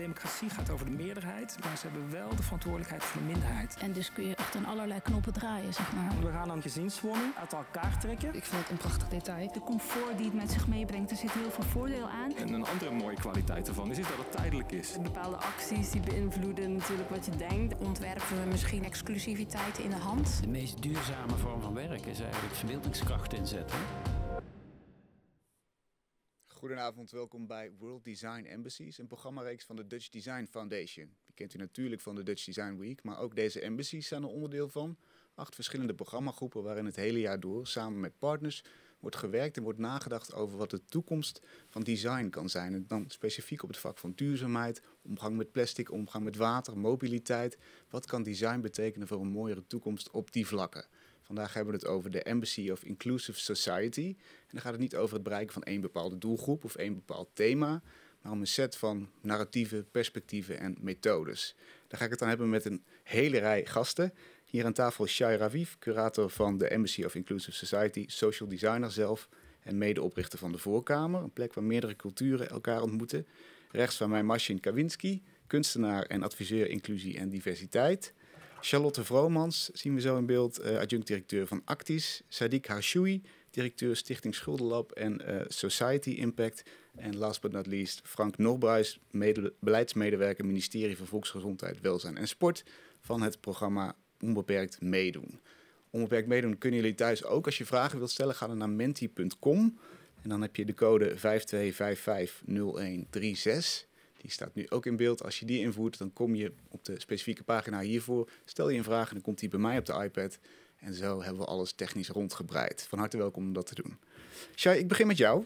democratie gaat over de meerderheid, maar ze hebben wel de verantwoordelijkheid voor de minderheid. En dus kun je echt aan allerlei knoppen draaien, zeg maar. We gaan aan gezinswoning uit elkaar trekken. Ik vind het een prachtig detail. De comfort die het met zich meebrengt, er zit heel veel voordeel aan. En een andere mooie kwaliteit ervan is, dat het tijdelijk is. Bepaalde acties die beïnvloeden natuurlijk wat je denkt. Ontwerpen we misschien exclusiviteit in de hand. De meest duurzame vorm van werk is eigenlijk verbeeldingskracht inzetten. Goedenavond, welkom bij World Design Embassies, een programmareeks van de Dutch Design Foundation. Die kent u natuurlijk van de Dutch Design Week, maar ook deze embassies zijn er onderdeel van. Acht verschillende programmagroepen waarin het hele jaar door, samen met partners, wordt gewerkt en wordt nagedacht over wat de toekomst van design kan zijn. En dan specifiek op het vak van duurzaamheid, omgang met plastic, omgang met water, mobiliteit. Wat kan design betekenen voor een mooiere toekomst op die vlakken? Vandaag hebben we het over de Embassy of Inclusive Society. En dan gaat het niet over het bereiken van één bepaalde doelgroep of één bepaald thema, maar om een set van narratieven, perspectieven en methodes. Daar ga ik het dan hebben met een hele rij gasten. Hier aan tafel Shai Raviv, curator van de Embassy of Inclusive Society, social designer zelf en medeoprichter van de Voorkamer, een plek waar meerdere culturen elkaar ontmoeten. Rechts van mij Marcin Kawinski, kunstenaar en adviseur inclusie en diversiteit. Charlotte Vromans zien we zo in beeld, eh, adjunct-directeur van Actis. Sadiq Harshoui, directeur Stichting Schuldenlab en eh, Society Impact. En last but not least Frank Norbruis, beleidsmedewerker ministerie van Volksgezondheid, Welzijn en Sport van het programma Onbeperkt Meedoen. Onbeperkt Meedoen kunnen jullie thuis ook. Als je vragen wilt stellen, ga dan naar menti.com en dan heb je de code 52550136. Die staat nu ook in beeld. Als je die invoert, dan kom je op de specifieke pagina hiervoor. Stel je een vraag en dan komt die bij mij op de iPad. En zo hebben we alles technisch rondgebreid. Van harte welkom om dat te doen. Shai, ik begin met jou.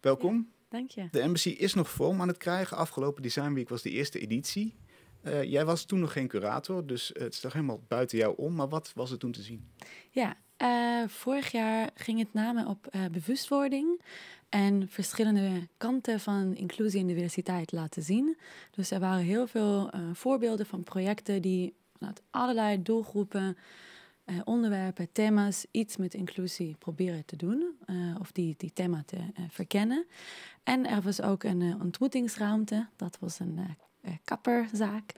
Welkom. dank je. De embassy is nog vorm aan het krijgen. Afgelopen Design Week was de eerste editie. Eh, jij was toen nog geen curator, dus het is toch helemaal buiten jou om. Maar wat was er toen te zien? Ja, eh, vorig jaar ging het name op eh, bewustwording en verschillende kanten van inclusie en diversiteit laten zien. Dus er waren heel veel eh, voorbeelden van projecten die vanuit allerlei doelgroepen, eh, onderwerpen, thema's iets met inclusie proberen te doen eh, of die, die thema te verkennen. En er was ook een ontmoetingsruimte, dat was een kapperzaak.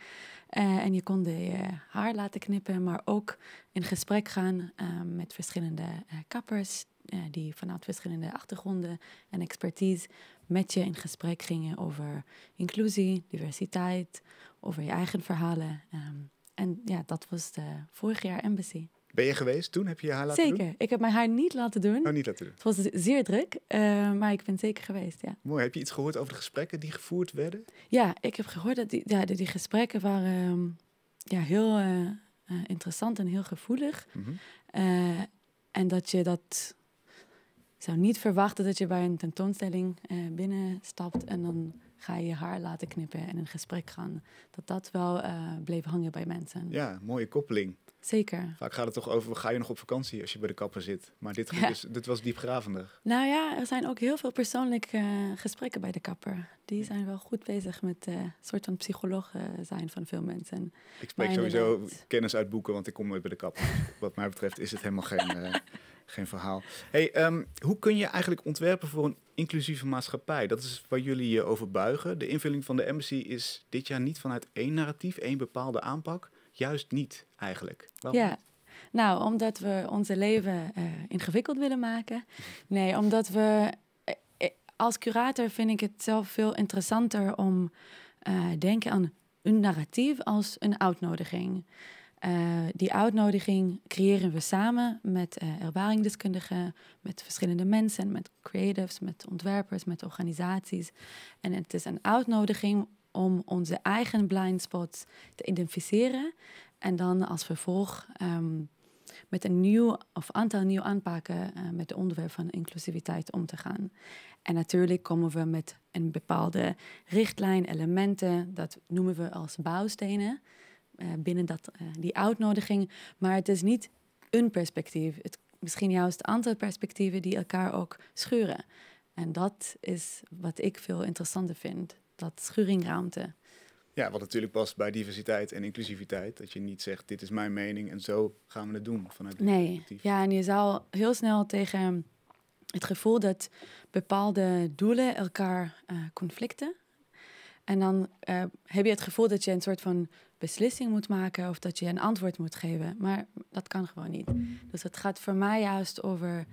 en je kon je haar laten knippen, maar ook in gesprek gaan met verschillende kappers eh, die vanuit verschillende achtergronden en expertise met je in gesprek gingen over inclusie, diversiteit, over je eigen verhalen. Ehm, en ja, dat was de vorig jaar Embassy. Ben je geweest toen? Heb je je haar laten doen? Zeker. Ik heb mijn haar niet laten doen. Oh, niet laten doen. Het was zeer druk, eh, maar ik ben zeker geweest, ja. Mooi. Heb je iets gehoord over de gesprekken die gevoerd werden? Ja, ik heb gehoord dat die, ja, die gesprekken waren ehm, ja, heel eh, interessant en heel gevoelig. Mm en dat je dat zou niet verwachten dat je bij een tentoonstelling uh, binnenstapt en dan ga je je haar laten knippen en een gesprek gaan. Dat dat wel eh, bleef hangen bij mensen. Ja, mooie koppeling. Zeker. Vaak gaat het toch over, ga je nog op vakantie als je bij de kapper zit? Maar dit, dus, dit was diepgravender. Nou ja, er zijn ook heel veel persoonlijke eh, gesprekken bij de kapper. Die zijn wel goed bezig met een soort van psycholoog zijn van veel mensen. Ik spreek sowieso kennis uit boeken, want ik kom nooit bij de kapper. Dus wat mij betreft is het helemaal geen... geen verhaal. Hey, ehm, hoe kun je eigenlijk ontwerpen voor een inclusieve maatschappij? Dat is waar jullie je eh, over buigen. De invulling van de embassy is dit jaar niet vanuit één narratief, één bepaalde aanpak. Juist niet, eigenlijk. Ja, nou, omdat we onze leven eh, ingewikkeld willen maken. Nee, omdat we... Eh, als curator vind ik het zelf veel interessanter om uh, denken aan een narratief als een uitnodiging. Eh, die uitnodiging creëren we samen met uh, met verschillende mensen, met creatives, met ontwerpers, met organisaties. En het is een uitnodiging om onze eigen blind spots te identificeren en dan als vervolg ehm, met een nieuw of aantal nieuw aanpakken eh, met het onderwerp van inclusiviteit om te gaan. En natuurlijk komen we met een bepaalde richtlijn, elementen, dat noemen we als bouwstenen. Eh, binnen dat, eh, die uitnodiging. Maar het is niet een perspectief. Het, misschien juist het aantal perspectieven die elkaar ook schuren. En dat is wat ik veel interessanter vind, dat schuringruimte. Ja, wat natuurlijk past bij diversiteit en inclusiviteit. Dat je niet zegt, dit is mijn mening en zo gaan we het doen vanuit dit nee. Ja, en je zou heel snel tegen het gevoel dat bepaalde doelen elkaar eh, conflicten. En dan heb je het gevoel dat je een soort van beslissing moet maken of dat je een antwoord moet geven. Maar dat kan gewoon niet. Dus het gaat voor mij juist over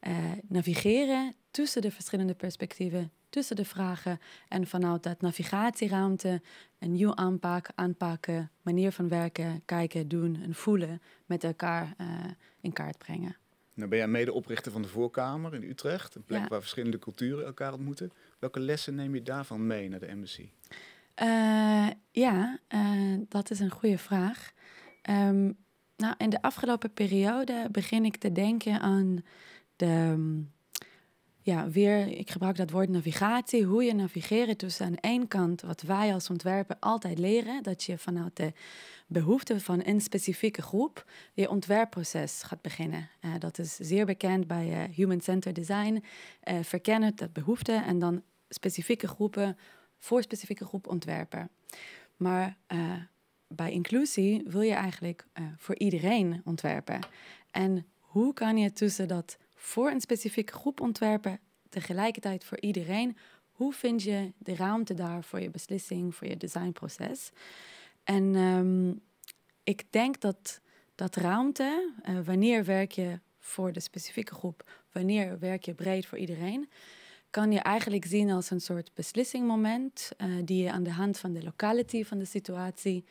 eh, navigeren tussen de verschillende perspectieven, tussen de vragen en vanuit dat navigatieruimte een nieuw aanpak, aanpakken, manier van werken, kijken, doen en voelen met elkaar eh, in kaart brengen. Nou ben jij medeoprichter van de Voorkamer in Utrecht, een plek waar verschillende culturen elkaar ontmoeten. Welke lessen neem je daarvan mee naar de embassy? Eh, ja, eh, dat is een goede vraag. Ehm, nou, in de afgelopen periode begin ik te denken aan de. Mm, ja, weer, ik gebruik dat woord navigatie. Hoe je navigeren tussen aan de ene kant, wat wij als ontwerper altijd leren, dat je vanuit de behoeften van een specifieke groep je ontwerpproces gaat beginnen. Eh, dat is zeer bekend bij Human Centered Design. verkennen dat behoeften en dan specifieke groepen voor specifieke groep ontwerpen. Maar eh, bij inclusie wil je eigenlijk eh, voor iedereen ontwerpen. En hoe kan je tussen dat voor een specifieke groep ontwerpen, tegelijkertijd voor iedereen, hoe vind je de ruimte daar voor je beslissing, voor je designproces? En ehm, ik denk dat dat ruimte, uh, wanneer werk je voor de specifieke groep, wanneer werk je breed voor iedereen, kan je eigenlijk zien als een soort beslissingmoment eh, die je aan de hand van de locality van de situatie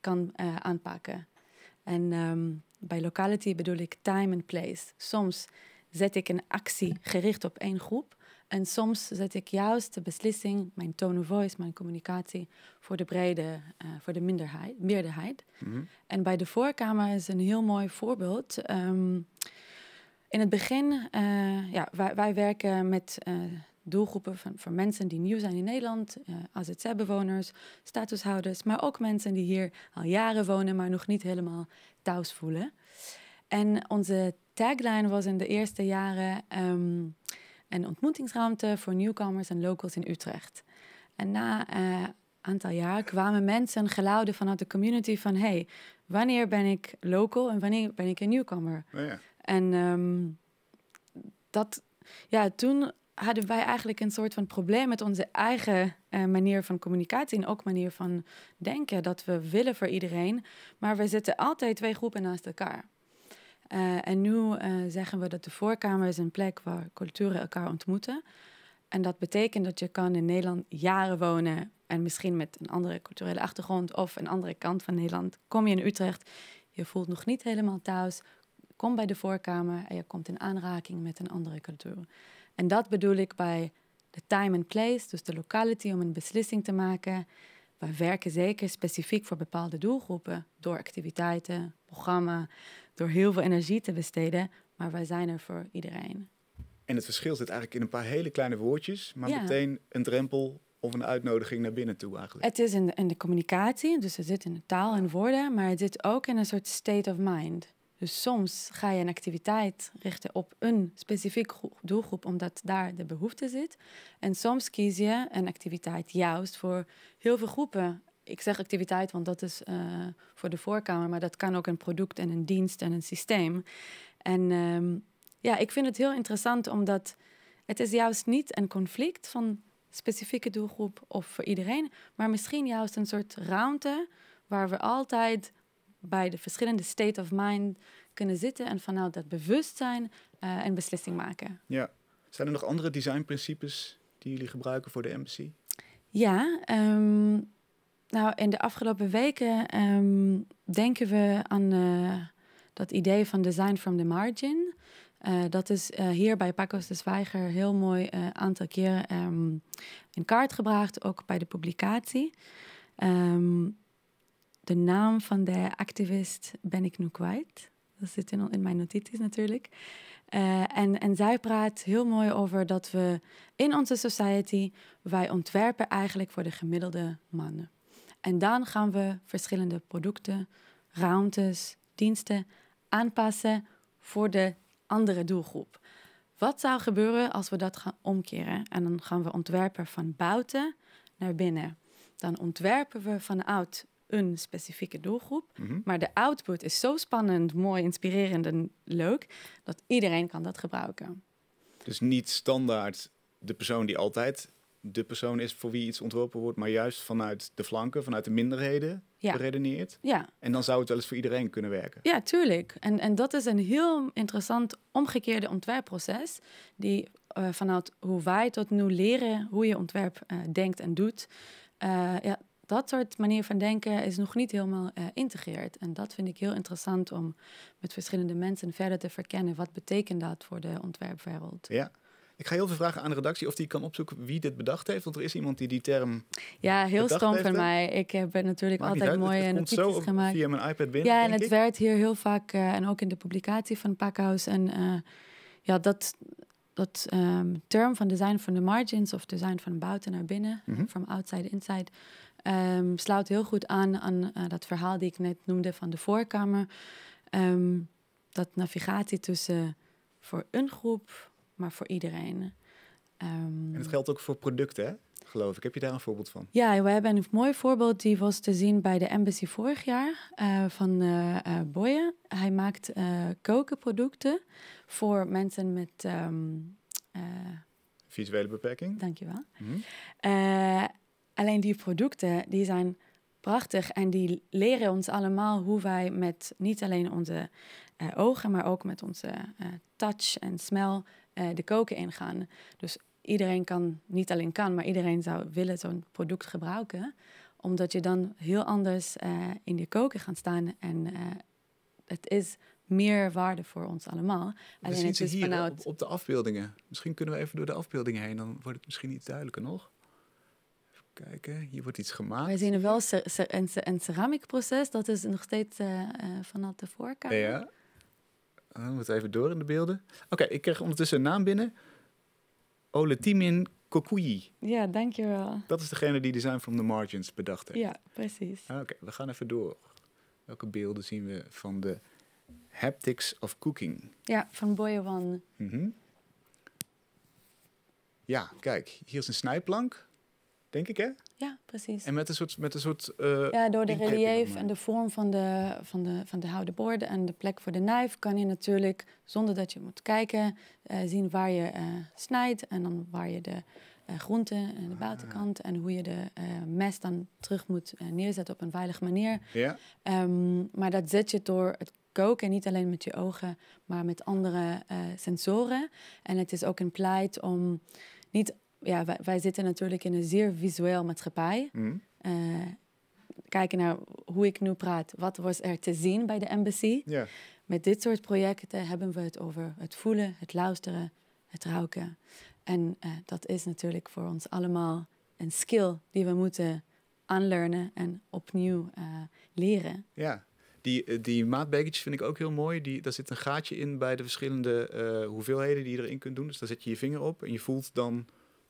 kan eh, aanpakken. En ehm, bij locality bedoel ik time and place. Soms zet ik een actie gericht op één groep en soms zet ik juist de beslissing, mijn tone of voice, mijn communicatie voor de brede, eh, voor de minderheid, meerderheid. Mhm. En bij de voorkamer is een heel mooi voorbeeld. Ehm, in het begin, eh, ja, wij, wij, werken met eh, doelgroepen van, van mensen die nieuw zijn in Nederland, uh, eh, AZC-bewoners, statushouders, maar ook mensen die hier al jaren wonen, maar nog niet helemaal thuis voelen. En onze tagline was in de eerste jaren ehm, een ontmoetingsruimte voor nieuwkomers en locals in Utrecht. En na een aantal jaar kwamen mensen geluiden vanuit de community van hey, wanneer ben ik local en wanneer ben ik een nieuwkomer? Oh ja. En ehm, dat, ja, toen hadden wij eigenlijk een soort van probleem met onze eigen eh, manier van communicatie en ook manier van denken dat we willen voor iedereen. Maar we zitten altijd twee groepen naast elkaar. Eh, en nu eh, zeggen we dat de voorkamer is een plek waar culturen elkaar ontmoeten. En dat betekent dat je kan in Nederland jaren wonen en misschien met een andere culturele achtergrond of een andere kant van Nederland kom je in Utrecht. Je voelt nog niet helemaal thuis, komt bij de voorkamer en je komt in aanraking met een andere cultuur. En dat bedoel ik bij de time and place, dus de locality om een beslissing te maken. Wij werken zeker specifiek voor bepaalde doelgroepen door activiteiten, programma, door heel veel energie te besteden, maar wij zijn er voor iedereen. En het verschil zit eigenlijk in een paar hele kleine woordjes, maar meteen een drempel of een uitnodiging naar binnen toe eigenlijk. Het is in de, in de communicatie, dus het zit in de taal en woorden, maar het zit ook in een soort state of mind. Dus soms ga je een activiteit richten op een specifiek doelgroep, omdat daar de behoefte zit. En soms kies je een activiteit juist voor heel veel groepen. Ik zeg activiteit, want dat is eh, voor de voorkamer, maar dat kan ook een product en een dienst en een systeem. En ehm, ja, ik vind het heel interessant, omdat het is juist niet een conflict van specifieke doelgroep of voor iedereen, maar misschien juist een soort ruimte waar we altijd bij de verschillende state of mind kunnen zitten en vanuit dat bewustzijn uh, een beslissing maken. Ja. Zijn er nog andere designprincipes die jullie gebruiken voor de embassy? Ja, ehm, nou in de afgelopen weken ehm, denken we aan eh, dat idee van design from the margin. Eh, dat is hier bij Pacos de Zwijger heel mooi een aantal keer in ehm, kaart gebracht, ook bij de publicatie. De naam van de activist ben ik nu kwijt. Dat zit in, in mijn notities natuurlijk. Eh, en, en zij praat heel mooi over dat we in onze society, wij ontwerpen eigenlijk voor de gemiddelde mannen. En dan gaan we verschillende producten, ruimtes, diensten aanpassen voor de andere doelgroep. Wat zou gebeuren als we dat gaan omkeren? En dan gaan we ontwerpen van buiten naar binnen. Dan ontwerpen we van oud een specifieke doelgroep. Mhm. Maar de output is zo spannend, mooi, inspirerend en leuk dat iedereen kan dat gebruiken. Dus niet standaard de persoon die altijd de persoon is voor wie iets ontworpen wordt, maar juist vanuit de flanken, vanuit de minderheden ja. Ja. En dan zou het wel eens voor iedereen kunnen werken. Ja, tuurlijk. En, en dat is een heel interessant omgekeerde ontwerpproces, die eh, vanuit hoe wij tot nu leren hoe je ontwerp eh, denkt en doet, eh, ja, dat soort manier van denken is nog niet helemaal geïntegreerd. Eh, en dat vind ik heel interessant om met verschillende mensen verder te verkennen. Wat betekent dat voor de ontwerpwereld? Ja. Ik ga heel veel vragen aan de redactie of die kan opzoeken wie dit bedacht heeft. Want er is iemand die die term. Ja, heel stom van mij. Ik heb natuurlijk altijd mooie en notities gemaakt. Via mijn iPad binnen. Ja, en het werd hier heel vaak. Eh, en ook in de publicatie van Pakhuis. En eh, ja, dat, dat ehm, term van design van de margins of design van buiten naar binnen, mhm. from outside inside, Um, sluit heel goed aan aan eh, dat verhaal die ik net noemde van de voorkamer. Ehm, dat navigatie tussen voor een groep, maar voor iedereen. Ehm, en het geldt ook voor producten, hè? geloof ik. Heb je daar een voorbeeld van? Ja, we hebben een mooi voorbeeld die was te zien bij de Embassy vorig jaar eh, van uh, Boye. Hij maakt kokenproducten voor mensen met. Visuele beperking. Dankjewel. wel. Mhm. Alleen die producten die zijn prachtig en die leren ons allemaal hoe wij met niet alleen onze eh, ogen, maar ook met onze eh, touch en smell eh, de koken ingaan. Dus iedereen kan, niet alleen kan, maar iedereen zou willen zo'n product gebruiken, omdat je dan heel anders in de koken gaat staan en het is meer waarde voor ons allemaal. We Alleen zien het hier op, op, de afbeeldingen. Misschien kunnen we even door de afbeeldingen heen, dan wordt het misschien iets duidelijker nog kijken, hier wordt iets gemaakt. Wij zien er wel een cer en, ceramiekproces, dat is nog steeds uh, vanaf de voorkant. Ja. Ah, dan moeten even door in de beelden. Oké, ik kreeg ondertussen een naam binnen. Oletimin Kokui. Ja, dankjewel. Dat is degene die Design from the Margins bedacht heeft. Ja, precies. Ah, oké, we gaan even door. Welke beelden zien we van de Haptics of Cooking? Ja, van Boyewan. Mm -hmm. Ja, kijk, hier is een snijplank. Denk ik, hè? Ja, precies. En met een soort... Met een soort eh, ja, door de relief en de vorm van de, van, de, van de houten borden en de plek voor de nijf, kan je natuurlijk, zonder dat je moet kijken, eh, zien waar je eh, snijdt... en dan waar je de groenten en de buitenkant... en hoe je de mes dan terug moet neerzetten op een veilige manier. Ja. Ehm, maar dat zet je door het koken, niet alleen met je ogen... maar met andere sensoren. En het is ook een pleit om niet ja, wij, wij, zitten natuurlijk in een zeer visueel maatschappij. Mm. Eh, kijken naar hoe ik nu praat, wat was er te zien bij de embassy. Met dit soort projecten hebben we het over het voelen, het luisteren, het ruiken. En eh, dat is natuurlijk voor ons allemaal een skill die we moeten aanleren en opnieuw eh, leren. Ja, Die, die maatbekertjes vind ik ook heel mooi. Die, daar zit een gaatje in bij de verschillende hoeveelheden die je erin kunt doen. Dus daar zet je je vinger op en je voelt dan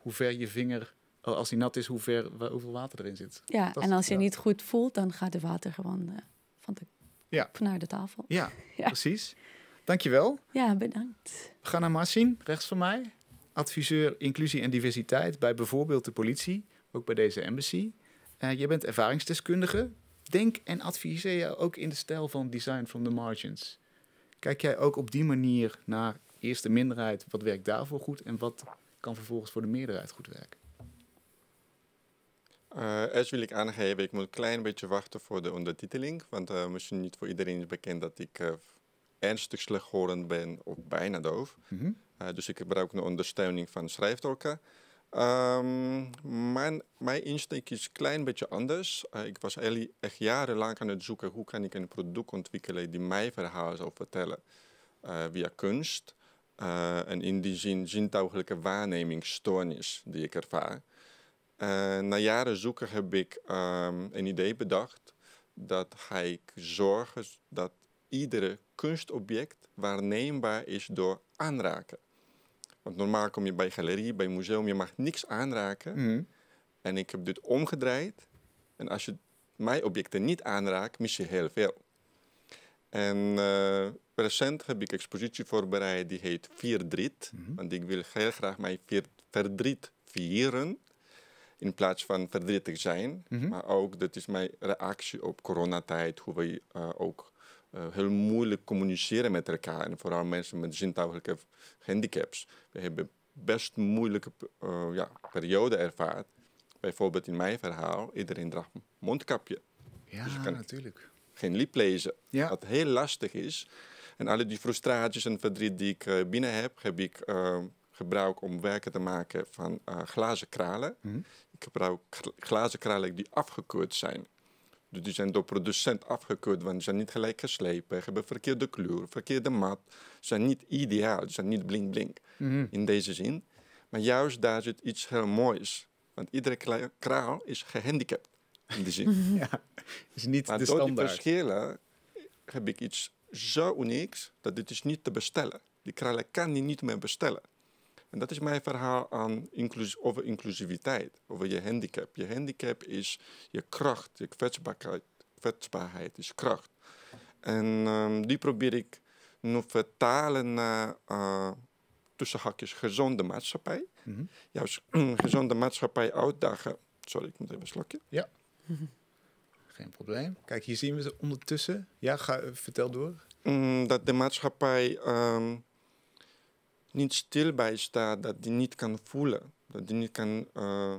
hoe ver je vinger, oh, als die nat is, hoe ver, hoeveel water erin zit. Ja, en als je niet goed voelt, dan gaat de water gewoon eh, van de, ja. naar de tafel. Ja, precies. Dankjewel. Ja, bedankt. We gaan naar Marcin, rechts van mij. Adviseur inclusie en diversiteit bij bijvoorbeeld de politie, ook bij deze embassy. Uh, je bent ervaringsdeskundige. Denk en adviseer je ook in de stijl van Design from the Margins. Kijk jij ook op die manier naar eerste minderheid? Wat werkt daarvoor goed en wat kan vervolgens voor de meerderheid goed werken. Uh, eh, als wil ik aangeven, ik moet een klein beetje wachten voor de ondertiteling. Want uh, misschien niet voor iedereen is bekend dat ik uh, ernstig slechthorend ben of bijna doof. Mhm. dus ik gebruik een ondersteuning van schrijftolken. Ehm, mijn, mijn insteek is een klein beetje anders. ik was echt jarenlang aan het zoeken hoe kan ik een product ontwikkelen die mijn verhaal zou vertellen via kunst. Uh, en in die zin zintuigelijke waarnemingsstoornis die ik ervaar. Eh, na jaren zoeken heb ik ehm, een idee bedacht dat ga ik zorgen dat iedere kunstobject waarneembaar is door aanraken. Want normaal kom je bij galerie, bij museum, je mag niks aanraken. Mhm. En ik heb dit omgedraaid. En als je mijn objecten niet aanraakt, mis je heel veel. En eh, recent heb ik expositie voorbereid die heet Vierdriet. Mm Want ik wil heel graag mijn verdriet vieren. In plaats van verdrietig zijn. Mhm. Maar ook, dat is mijn reactie op coronatijd. Hoe we eh, ook eh, heel moeilijk communiceren met elkaar. En vooral mensen met zintuigelijke handicaps. We hebben best moeilijke ja, periode ervaren. Bijvoorbeeld in mijn verhaal, iedereen draagt mondkapje. Ja, dus kan... natuurlijk geen liep lezen. heel lastig is. En alle die frustraties en verdriet die ik eh, binnen heb, heb ik uh, gebruikt om werken te maken van eh, glazen kralen. Mhm. Ik gebruik glazen kralen die afgekeurd zijn. Dus die zijn door producent afgekeurd, want ze zijn niet gelijk geslepen, hebben verkeerde kleur, verkeerde mat, zijn niet ideaal, ze zijn niet blink blink mhm. in deze zin. Maar juist daar zit iets heel moois, want iedere kraal is gehandicapt. Dus mhm. ja, is niet de die verschillen heb ik iets zo unieks dat dit is niet te bestellen. Die kralen kan je niet meer bestellen. En dat is mijn verhaal aan over inclusiviteit, over je handicap. Je handicap is je kracht, je kwetsbaarheid, kwetsbaarheid is kracht. En ehm, die probeer ik nu vertalen naar uh, tussen hakjes gezonde maatschappij. Mm Juist gezonde maatschappij uitdagen. Sorry, ik moet even een Ja. Geen probleem. Kijk, hier zien we ze ondertussen. Ja, ga, vertel door. Mm, dat de maatschappij ehm, niet stil bij staat, dat die niet kan voelen, dat die niet kan eh,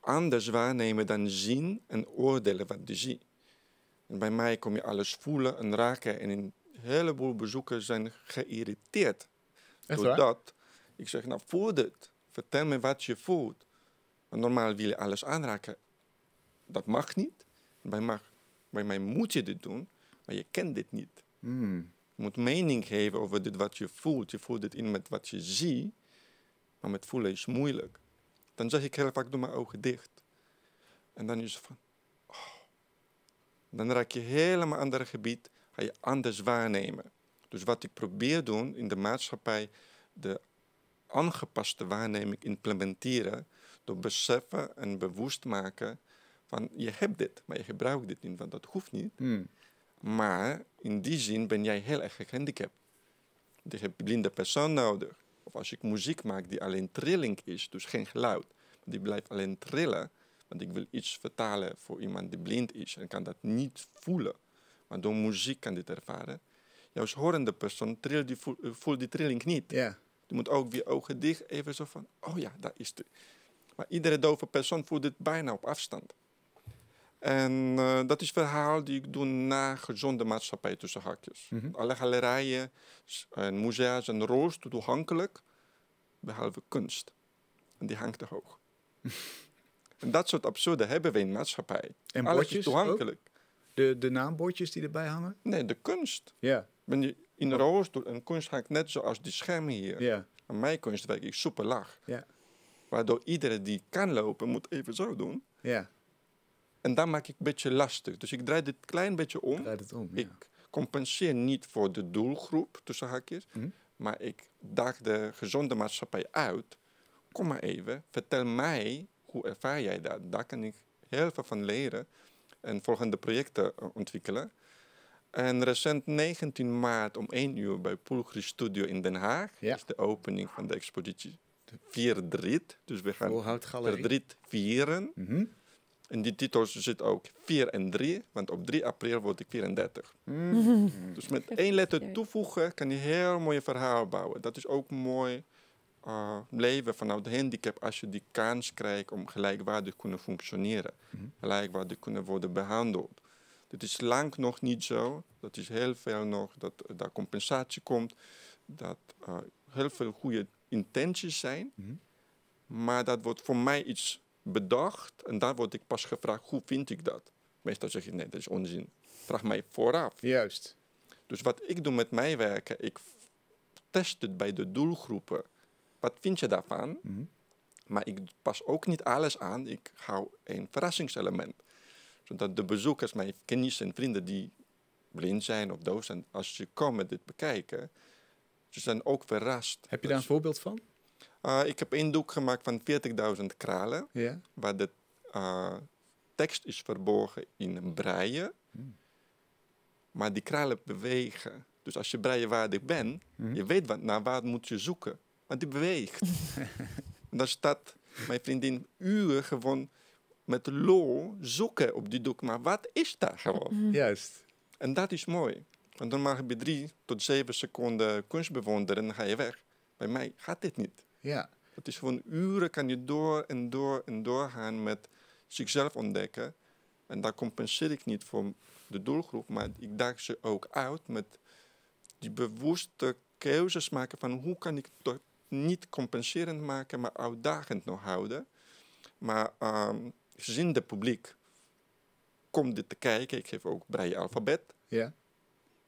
anders waarnemen dan zien en oordelen wat die ziet. En bij mij kom je alles voelen en raken. En een heleboel bezoekers zijn geïrriteerd. Echt dat. Ik zeg, nou voel dit. Vertel me wat je voelt. normaal wil je alles aanraken dat mag niet. Bij, mag, bij mij moet je dit doen, maar je kent dit niet. Hmm. Je moet mening geven over dit wat je voelt. Je voelt dit in met wat je ziet, maar met voelen is moeilijk. Dan zeg ik heel vaak, doe mijn ogen dicht. En dan is het van, oh. Dan raak je helemaal ander gebied, ga je anders waarnemen. Dus wat ik probeer doen in de maatschappij, de aangepaste waarneming implementeren, door beseffen en bewust maken van je hebt dit, maar je gebruikt dit niet, want dat hoeft niet. Hmm. Maar in die zin ben jij heel erg gehandicapt. Je hebt een blinde persoon nodig. Of als ik muziek maak die alleen trilling is, dus geen geluid, die blijft alleen trillen. Want ik wil iets vertalen voor iemand die blind is en kan dat niet voelen. Maar door muziek kan dit ervaren. Jouw horende persoon trilt die, eh, voelt die trilling niet. Yeah. Je moet ook weer ogen dicht, even zo van, oh ja, daar is het. Maar iedere dove persoon voelt dit bijna op afstand. En eh, dat is een verhaal die ik doe na gezonde maatschappij tussen hakjes. Mhm. Alle galerijen en musea zijn roos toegankelijk, behalve kunst. En die hangt te hoog. en dat soort absurde hebben we in maatschappij. En Alles bordjes toegankelijk. De, de naambordjes die erbij hangen? Nee, de kunst. Ja. Yeah. in oh. een en kunst hangt net zoals die schermen hier. Ja. Yeah. mijn kunstwerk is super lach. Ja. Waardoor iedereen die kan lopen moet even zo doen. Ja. En dat maak ik een beetje lastig. Dus ik draai dit klein beetje om. Draai het om Ik compenseer niet voor de doelgroep, tussen haakjes. Mhm. Maar ik daag de gezonde maatschappij uit. Kom maar even, vertel mij, hoe ervaar jij dat? Daar kan ik heel veel van leren en volgende projecten eh, ontwikkelen. En recent 19 maart om 1 uur bij Poelgri Studio in Den Haag is de opening van de expositie Vierdriet. Dus we gaan Verdriet vieren. Mhm. In die titels zit ook 4 en 3, want op 3 april word ik 34. Hmm. dus met één letter toevoegen kan je heel mooi verhaal bouwen. Dat is ook mooi eh, leven vanuit handicap als je die kans krijgt om gelijkwaardig te kunnen functioneren, mm. gelijkwaardig kunnen worden behandeld. Dit is lang nog niet zo. Dat is heel veel nog dat uh, daar compensatie komt, dat uh, heel veel goede intenties zijn, hmm. maar dat wordt voor mij iets bedacht en daar word ik pas gevraagd, hoe vind ik dat? Meestal zeg je, nee, dat is onzin. Vraag mij vooraf. Juist. Dus wat ik doe met mijn werken, ik test het bij de doelgroepen. Wat vind je daarvan? Mhm. Maar ik pas ook niet alles aan. Ik hou een verrassingselement. Zodat de bezoekers, mijn kennissen en vrienden die blind zijn of doof zijn, als ze komen dit bekijken, ze zijn ook verrast. Heb je daar een dus voorbeeld van? Eh, ik heb een doek gemaakt van 40.000 kralen, waar de eh, tekst is verborgen in breien. Hmm. Maar die kralen bewegen. Dus als je breienwaardig bent, hmm. je weet wat, naar waar moet je zoeken. Want die beweegt. dan staat mijn vriendin uren gewoon met lol zoeken op die doek. Maar wat is daar gewoon? Hmm. Juist. En dat is mooi. Want dan mag je drie tot zeven seconden kunst bewonderen en dan ga je weg. Bij mij gaat dit niet. Ja. Het is gewoon uren kan je door en door en door gaan met zichzelf ontdekken. En daar compenseer ik niet voor de doelgroep, maar ik daag ze ook uit met die bewuste keuzes maken van hoe kan ik het niet compenserend maken, maar uitdagend nog houden. Maar um, gezien de publiek, komt dit te kijken. Ik geef ook breien alfabet. Ja.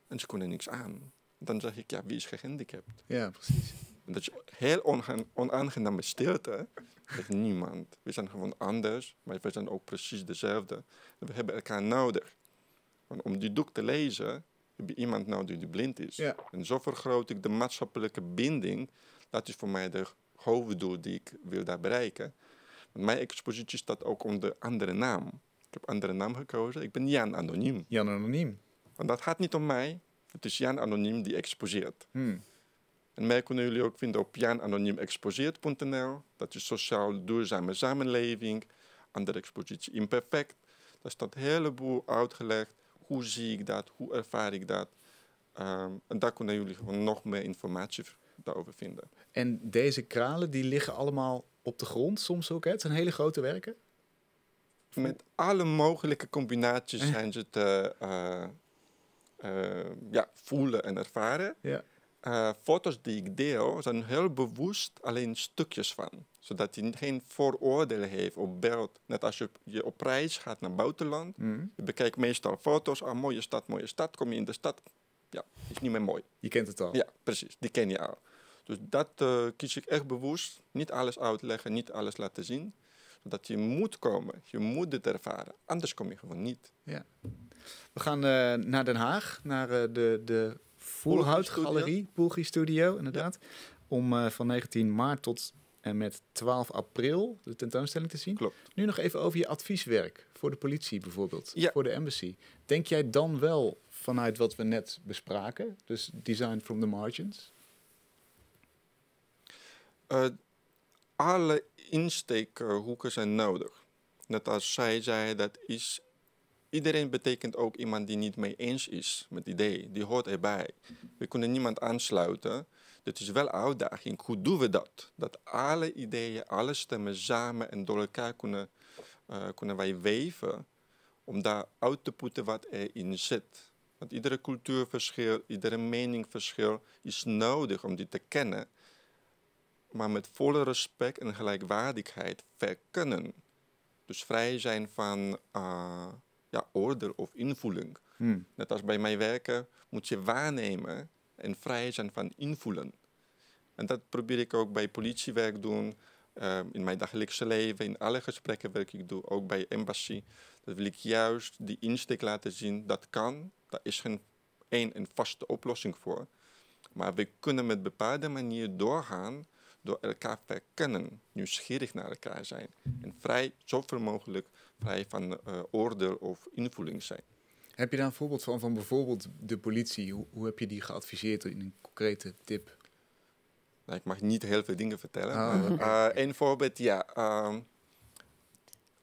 En ze konden niks aan. Dan zeg ik, ja, wie is gehandicapt? Ja, precies. Dat is heel onaangename stilte met niemand. We zijn gewoon anders, maar we zijn ook precies dezelfde. We hebben elkaar nodig. om die doek te lezen, heb je iemand nodig die blind is. En zo vergroot ik de maatschappelijke binding. Dat is voor mij de hoofddoel die ik wil daar bereiken. mijn expositie staat ook onder andere naam. Ik heb andere naam gekozen. Ik ben Jan Anoniem. Jan Anoniem. Want dat gaat niet om mij. Het is Jan Anoniem die exposeert. Hmm. En mij kunnen jullie ook vinden op jaananoniemexposeert.nl. Dat is sociaal duurzame samenleving. Andere expositie imperfect. Daar staat een heleboel uitgelegd. Hoe zie ik dat? Hoe ervaar ik dat? Ehm, en daar kunnen jullie gewoon nog meer informatie over vinden. En deze kralen die liggen allemaal op de grond soms ook. Hè? Het zijn hele grote werken. Met alle mogelijke combinaties zijn ze te eh, eh, ja, voelen en ervaren. Ja. Eh, foto's die ik deel, zijn heel bewust alleen stukjes van. Zodat je geen vooroordelen heeft op beeld. Net als je, je op reis gaat naar buitenland, mm. je bekijkt meestal foto's. Ah, mooie stad, mooie stad. Kom je in de stad, ja, is niet meer mooi. Je kent het al. Ja, precies. Die ken je al. Dus dat eh, kies ik echt bewust. Niet alles uitleggen, niet alles laten zien. Zodat je moet komen, je moet dit ervaren. Anders kom je gewoon niet. Ja. We gaan eh, naar Den Haag, naar de, de Voorhout Galerie, Poelgi Studio, inderdaad. Om eh, van 19 maart tot en eh, met 12 april de tentoonstelling te zien. Nu nog even over je advieswerk voor de politie bijvoorbeeld, ja. voor de embassy. Denk jij dan wel vanuit wat we net bespraken, dus design from the margins? Eh, alle insteekhoeken zijn nodig. Net als zij zei, dat is Iedereen betekent ook iemand die niet mee eens is met het idee. Die hoort erbij. We kunnen niemand aansluiten. Dit is wel een uitdaging. Hoe doen we dat? Dat alle ideeën, alle stemmen samen en door elkaar kunnen, eh, kunnen wij weven. Om daar uit te putten wat erin zit. Want iedere cultuurverschil, iedere meningverschil is nodig om die te kennen. Maar met volle respect en gelijkwaardigheid verkennen. Dus vrij zijn van... Eh, ja, order of invoeling. Hmm. Net als bij mijn werken moet je waarnemen en vrij zijn van invoelen. En dat probeer ik ook bij politiewerk doen, ehm, in mijn dagelijkse leven, in alle gesprekken werk ik doe, ook bij embassy. Dat wil ik juist die insteek laten zien. Dat kan, daar is geen één en vaste oplossing voor. Maar we kunnen met bepaalde manieren doorgaan door elkaar te verkennen, nieuwsgierig naar elkaar zijn en vrij zoveel mogelijk vrij van uh, oordeel of invoeling zijn. Heb je daar een voorbeeld van, van bijvoorbeeld de politie? Hoe, heb je die geadviseerd in een concrete tip? Nou, ik mag niet heel veel dingen vertellen. Oh, ah. een eh, voorbeeld, ja. Um, ehm,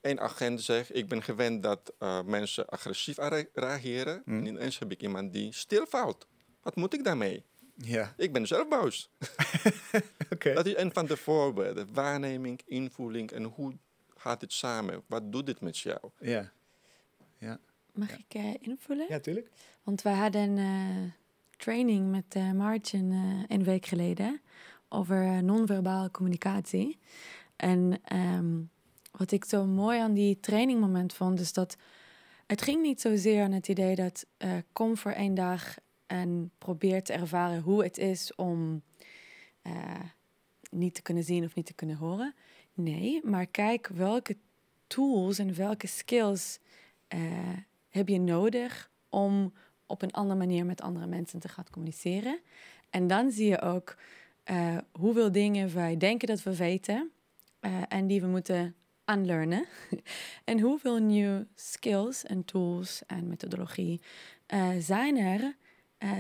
een agent zegt, ik ben gewend dat eh, mensen agressief reageren. Hmm. En ineens heb ik iemand die stilvalt. Wat moet ik daarmee? Ja. Ik ben zelf boos. Dat is een van de voorbeelden. Waarneming, invoeling en hoe gaat dit samen? Wat doet dit met jou? Ja. ja. Mag ik uh, invullen? Ja, tuurlijk. Want we hadden een eh, training met eh, Martin een week geleden over non-verbale communicatie. En ehm, wat ik zo mooi aan die trainingmoment vond, is dat het ging niet zozeer aan het idee dat kom voor één dag en probeer te ervaren hoe het is om niet te kunnen zien of niet te kunnen horen. Nee, maar kijk welke tools en welke skills eh, heb je nodig om op een andere manier met andere mensen te gaan communiceren. En dan zie je ook eh, hoeveel dingen wij denken dat we weten eh, en die we moeten unlearnen. en hoeveel nieuwe skills en tools en methodologie zijn er,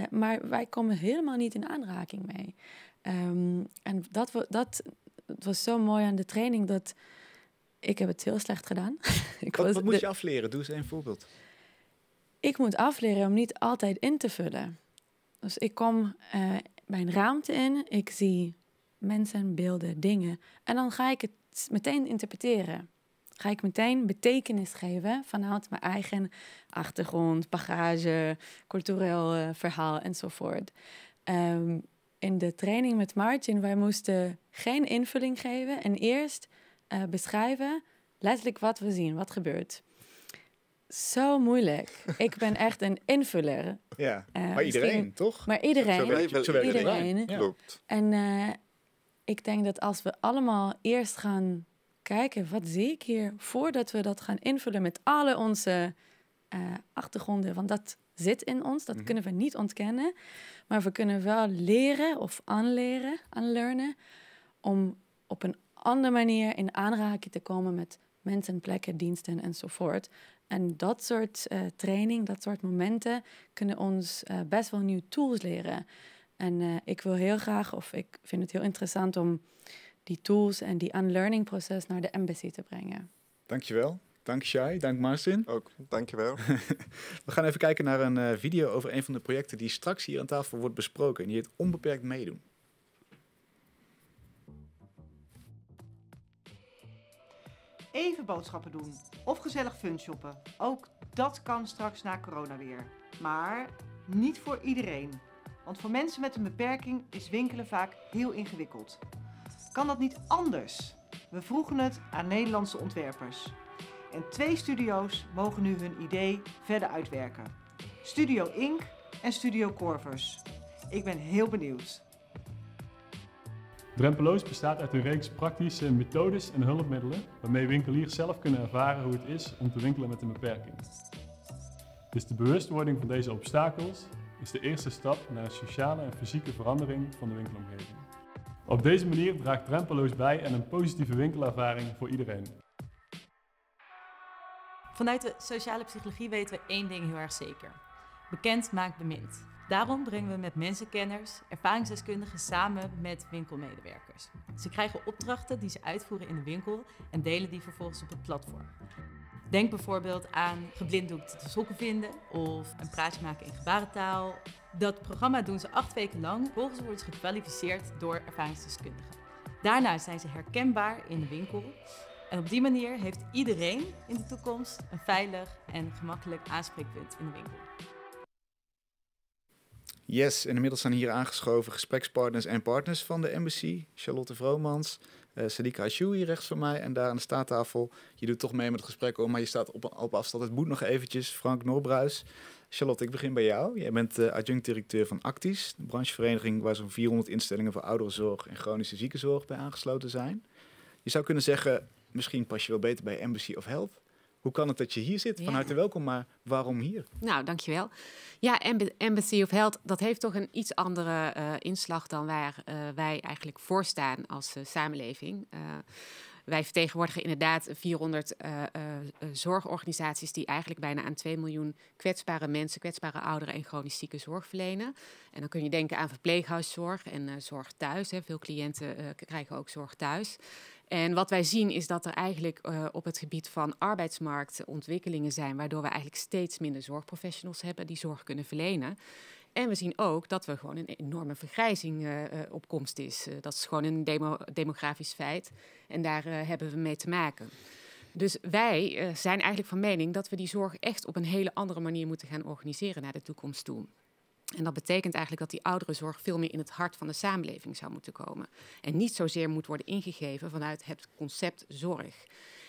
maar wij komen helemaal niet in aanraking mee. Ehm, en dat, dat het was zo mooi aan de training dat ik heb het heel slecht gedaan. ik wat, was wat moet je afleren? Doe eens een voorbeeld. Ik moet afleren om niet altijd in te vullen. Dus ik kom mijn eh, bij een ruimte in, ik zie mensen, beelden, dingen. En dan ga ik het meteen interpreteren. Ga ik meteen betekenis geven vanuit mijn eigen achtergrond, bagage, cultureel eh, verhaal enzovoort. Ehm, in de training met Martin, wij moesten geen invulling geven en eerst eh, beschrijven letterlijk wat we zien, wat gebeurt. Zo moeilijk. Ik ben echt een invuller. Ja, eh, maar iedereen, toch? Maar iedereen. Zo iedereen. Klopt. En eh, ik denk dat als we allemaal eerst gaan kijken, wat zie ik hier, voordat we dat gaan invullen met alle onze eh, achtergronden, want dat zit in ons, dat mhm. kunnen we niet ontkennen. Maar we kunnen wel leren of aanleren, unlearnen, om op een andere manier in aanraking te komen met mensen, plekken, diensten enzovoort. En dat soort uh, training, dat soort momenten kunnen ons eh, best wel nieuwe tools leren. En ik wil heel graag, of ik vind het heel interessant om die tools en die unlearning proces naar de embassy te brengen. Dankjewel. Dank Shai, dank Marcin. Ook, dankjewel. We gaan even kijken naar een eh, video over een van de projecten die straks hier aan tafel wordt besproken en die het onbeperkt meedoen. Even boodschappen doen of gezellig funshoppen. Ook dat kan straks na corona weer. Maar niet voor iedereen. Want voor mensen met een beperking is winkelen vaak heel ingewikkeld. Kan dat niet anders? We vroegen het aan Nederlandse ontwerpers. En twee studio's mogen nu hun idee verder uitwerken. Studio Inc. en Studio Corvers. Ik ben heel benieuwd. Drempeloos bestaat uit een reeks praktische methodes en hulpmiddelen waarmee winkeliers zelf kunnen ervaren hoe het is om te winkelen met een beperking. Dus de bewustwording van deze obstakels is de eerste stap naar een sociale en fysieke verandering van de winkelomgeving. Op deze manier draagt Drempeloos bij aan een positieve winkelervaring voor iedereen. Vanuit de sociale psychologie weten we één ding heel erg zeker. Bekend maakt bemind. Daarom brengen we met mensenkenners, ervaringsdeskundigen samen met winkelmedewerkers. Ze krijgen opdrachten die ze uitvoeren in de winkel en delen die vervolgens op het platform. Denk bijvoorbeeld aan geblinddoekte sokken vinden of een praatje maken in gebarentaal. Dat programma doen ze acht weken lang. Vervolgens worden ze gekwalificeerd door ervaringsdeskundigen. Daarna zijn ze herkenbaar in de winkel en op die manier heeft iedereen in de toekomst een veilig en gemakkelijk aanspreekpunt in de winkel. Yes, en inmiddels zijn hier aangeschoven gesprekspartners en partners van de embassy. Charlotte Vromans, uh, Sadika hier rechts van mij en daar aan de staattafel. Je doet toch mee met het gesprek, hoor, maar je staat op, op afstand. Het moet nog eventjes. Frank Norbruis. Charlotte, ik begin bij jou. Jij bent eh, adjunct-directeur van Actis, de branchevereniging waar zo'n 400 instellingen voor ouderenzorg en chronische ziekenzorg bij aangesloten zijn. Je zou kunnen zeggen, Misschien pas je wel beter bij Embassy of Health. Hoe kan het dat je hier zit? Van harte welkom, maar waarom hier? Nou, dankjewel. Ja, Embassy of Health, dat heeft toch een iets andere eh, inslag dan waar eh, wij eigenlijk voor staan als eh, samenleving. wij vertegenwoordigen inderdaad 400 zorgorganisaties die eigenlijk bijna aan 2 miljoen kwetsbare mensen, kwetsbare ouderen en chronisch zieke zorg verlenen. En dan kun je denken aan verpleeghuiszorg en zorg thuis. Hè. Veel cliënten krijgen ook zorg thuis. En wat wij zien is dat er eigenlijk eh, op het gebied van arbeidsmarkt ontwikkelingen zijn, waardoor we eigenlijk steeds minder zorgprofessionals hebben die zorg kunnen verlenen. En we zien ook dat er gewoon een enorme vergrijzing eh, eh, op komst is. dat is gewoon een demografisch feit. En daar hebben we mee te maken. Dus wij zijn eigenlijk van mening dat we die zorg echt op een hele andere manier moeten gaan organiseren naar de toekomst toe. En dat betekent eigenlijk dat die ouderenzorg veel meer in het hart van de samenleving zou moeten komen. En niet zozeer moet worden ingegeven vanuit het concept zorg.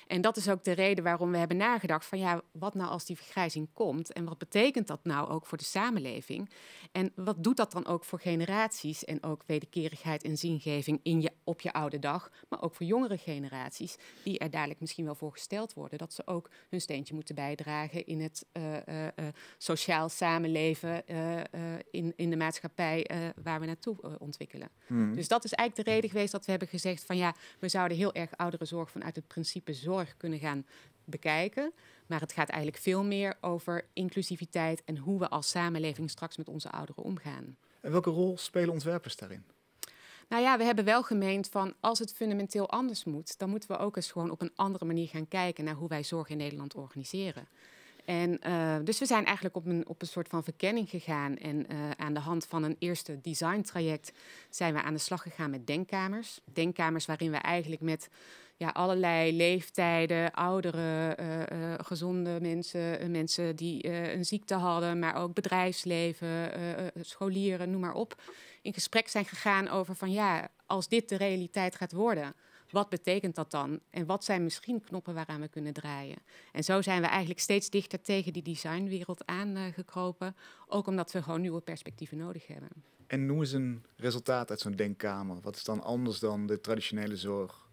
En dat is ook de reden waarom we hebben nagedacht van ja, wat nou als die vergrijzing komt en wat betekent dat nou ook voor de samenleving? En wat doet dat dan ook voor generaties en ook wederkerigheid en zingeving in je, op je oude dag, maar ook voor jongere generaties die er dadelijk misschien wel voor gesteld worden dat ze ook hun steentje moeten bijdragen in het eh, eh, eh, sociaal samenleven in, in de maatschappij waar we naartoe ontwikkelen. Hmm. Dus dat is eigenlijk de reden geweest dat we hebben gezegd van ja, we zouden heel erg ouderenzorg vanuit het principe zorg kunnen gaan bekijken. Maar het gaat eigenlijk veel meer over inclusiviteit en hoe we als samenleving straks met onze ouderen omgaan. En welke rol spelen ontwerpers daarin? Nou ja, we hebben wel gemeend van als het fundamenteel anders moet, dan moeten we ook eens gewoon op een andere manier gaan kijken naar hoe wij zorg in Nederland organiseren. En, eh, dus we zijn eigenlijk op een, op een soort van verkenning gegaan. En eh, aan de hand van een eerste design traject zijn we aan de slag gegaan met denkkamers. Denkkamers waarin we eigenlijk met ja, allerlei leeftijden, ouderen, eh, gezonde mensen, mensen die een ziekte hadden, maar ook bedrijfsleven, scholieren, noem maar op, in gesprek zijn gegaan over van ja, als dit de realiteit gaat worden wat betekent dat dan? En wat zijn misschien knoppen waaraan we kunnen draaien? En zo zijn we eigenlijk steeds dichter tegen die designwereld aangekropen, ook omdat we gewoon nieuwe perspectieven nodig hebben. En hoe is een resultaat uit zo'n denkkamer. Wat is dan anders dan de traditionele zorg?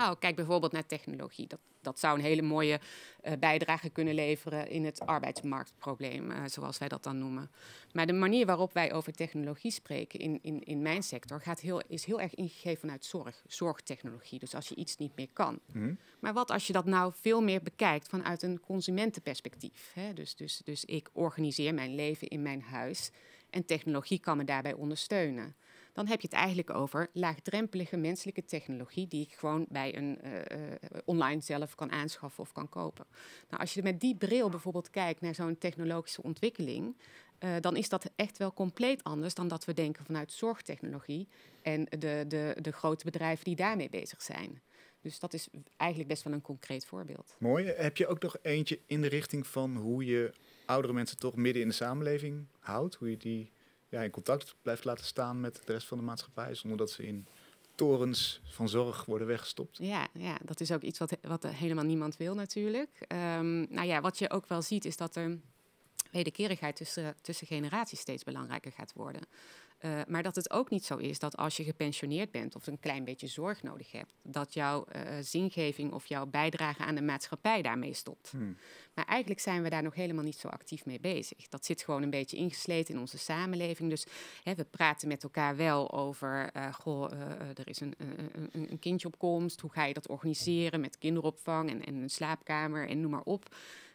Nou, kijk bijvoorbeeld naar technologie. Dat, dat zou een hele mooie uh, bijdrage kunnen leveren in het arbeidsmarktprobleem, eh, zoals wij dat dan noemen. Maar de manier waarop wij over technologie spreken in, in, in mijn sector gaat heel, is heel erg ingegeven vanuit zorg, zorgtechnologie. Dus als je iets niet meer kan. Mhm. Maar wat als je dat nou veel meer bekijkt vanuit een consumentenperspectief? Hè? Dus, dus, dus ik organiseer mijn leven in mijn huis en technologie kan me daarbij ondersteunen dan heb je het eigenlijk over laagdrempelige menselijke technologie die ik gewoon bij een eh, eh, online zelf kan aanschaffen of kan kopen. Nou, als je met die bril bijvoorbeeld kijkt naar zo'n technologische ontwikkeling, eh, dan is dat echt wel compleet anders dan dat we denken vanuit zorgtechnologie en de, de, de grote bedrijven die daarmee bezig zijn. Dus dat is eigenlijk best wel een concreet voorbeeld. Mooi. Heb je ook nog eentje in de richting van hoe je oudere mensen toch midden in de samenleving houdt? Hoe je die ja, in contact blijft laten staan met de rest van de maatschappij. Zonder dat ze in torens van zorg worden weggestopt. Ja, ja dat is ook iets wat, wat helemaal niemand wil natuurlijk. Ehm, nou ja, wat je ook wel ziet is dat er wederkerigheid tussen, tussen generaties steeds belangrijker gaat worden. Eh, maar dat het ook niet zo is dat als je gepensioneerd bent of een klein beetje zorg nodig hebt, dat jouw uh, zingeving of jouw bijdrage aan de maatschappij daarmee stopt. Hmm. Maar eigenlijk zijn we daar nog helemaal niet zo actief mee bezig. Dat zit gewoon een beetje ingesleten in onze samenleving. Dus hè, we praten met elkaar wel over, eh, goh, er is een, een, kindje op komst, hoe ga je dat organiseren met kinderopvang en, en een slaapkamer en noem maar op.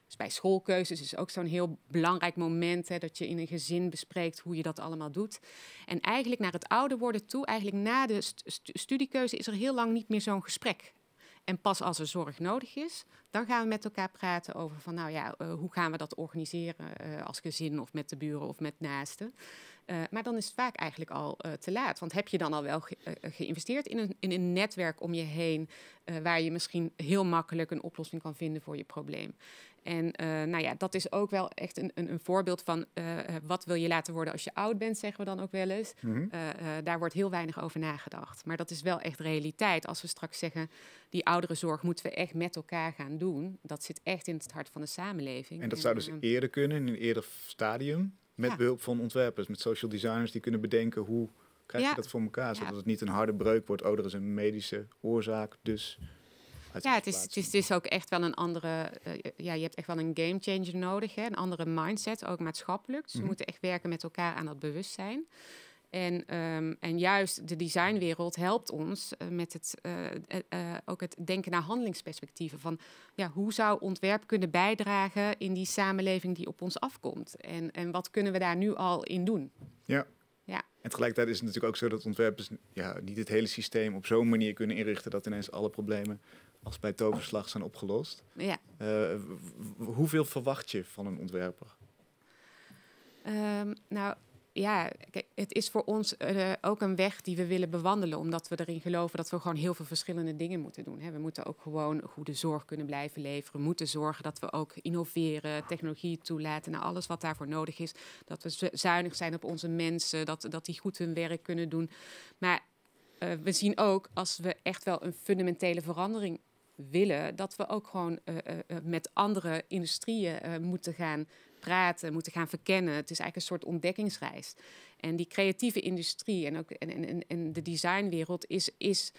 Dus bij schoolkeuzes is ook zo'n heel belangrijk moment hè, dat je in een gezin bespreekt hoe je dat allemaal doet. En eigenlijk naar het ouder worden toe, eigenlijk na de studiekeuze, is er heel lang niet meer zo'n gesprek. En pas als er zorg nodig is, dan gaan we met elkaar praten over van nou ja, eh, hoe gaan we dat organiseren eh, als gezin of met de buren of met naasten. Eh, maar dan is het vaak eigenlijk al eh, te laat. Want heb je dan al wel eh, geïnvesteerd in een, in een netwerk om je heen, waar je misschien heel makkelijk een oplossing kan vinden voor je probleem? En nou ja, dat is ook wel echt een, een, een voorbeeld van wat wil je laten worden als je oud bent, zeggen we dan ook wel eens. Mhm. daar wordt heel weinig over nagedacht. Maar dat is wel echt realiteit. Als we straks zeggen, die zorg moeten we echt met elkaar gaan doen. Dat zit echt in het hart van de samenleving. En dat zou dus ehm, eerder kunnen, in een eerder stadium? Met behulp van ontwerpers, met social designers die kunnen bedenken hoe krijg je dat voor elkaar, zodat het niet een harde breuk wordt. Oh, er is een medische oorzaak, dus ja, het is, het is dus ook echt wel een andere. Eh, ja, je hebt echt wel een game changer nodig. Hè? Een andere mindset, ook maatschappelijk. Ze mhm. moeten echt werken met elkaar aan dat bewustzijn. En, ehm, en juist de designwereld helpt ons eh, met het, eh, eh, ook het denken naar handelingsperspectieven. Van ja, hoe zou ontwerp kunnen bijdragen in die samenleving die op ons afkomt? En, en wat kunnen we daar nu al in doen? Ja, en tegelijkertijd is het natuurlijk ook zo dat ontwerpers ja, niet het hele systeem op zo'n manier kunnen inrichten dat ineens alle problemen als bij toverslag zijn opgelost. Ja. hoeveel verwacht je van een ontwerper? Ehm, nou, ja, het is voor ons eh, ook een weg die we willen bewandelen, omdat we erin geloven dat we gewoon heel veel verschillende dingen moeten doen. Hè. We moeten ook gewoon goede zorg kunnen blijven leveren, we moeten zorgen dat we ook innoveren, technologie toelaten, naar alles wat daarvoor nodig is. Dat we zuinig zijn op onze mensen, dat, dat die goed hun werk kunnen doen. Maar eh, we zien ook als we echt wel een fundamentele verandering willen, dat we ook gewoon eh, met andere industrieën moeten gaan praten, moeten gaan verkennen. Het is eigenlijk een soort ontdekkingsreis. En die creatieve industrie en, ook, en, en, en de designwereld is, is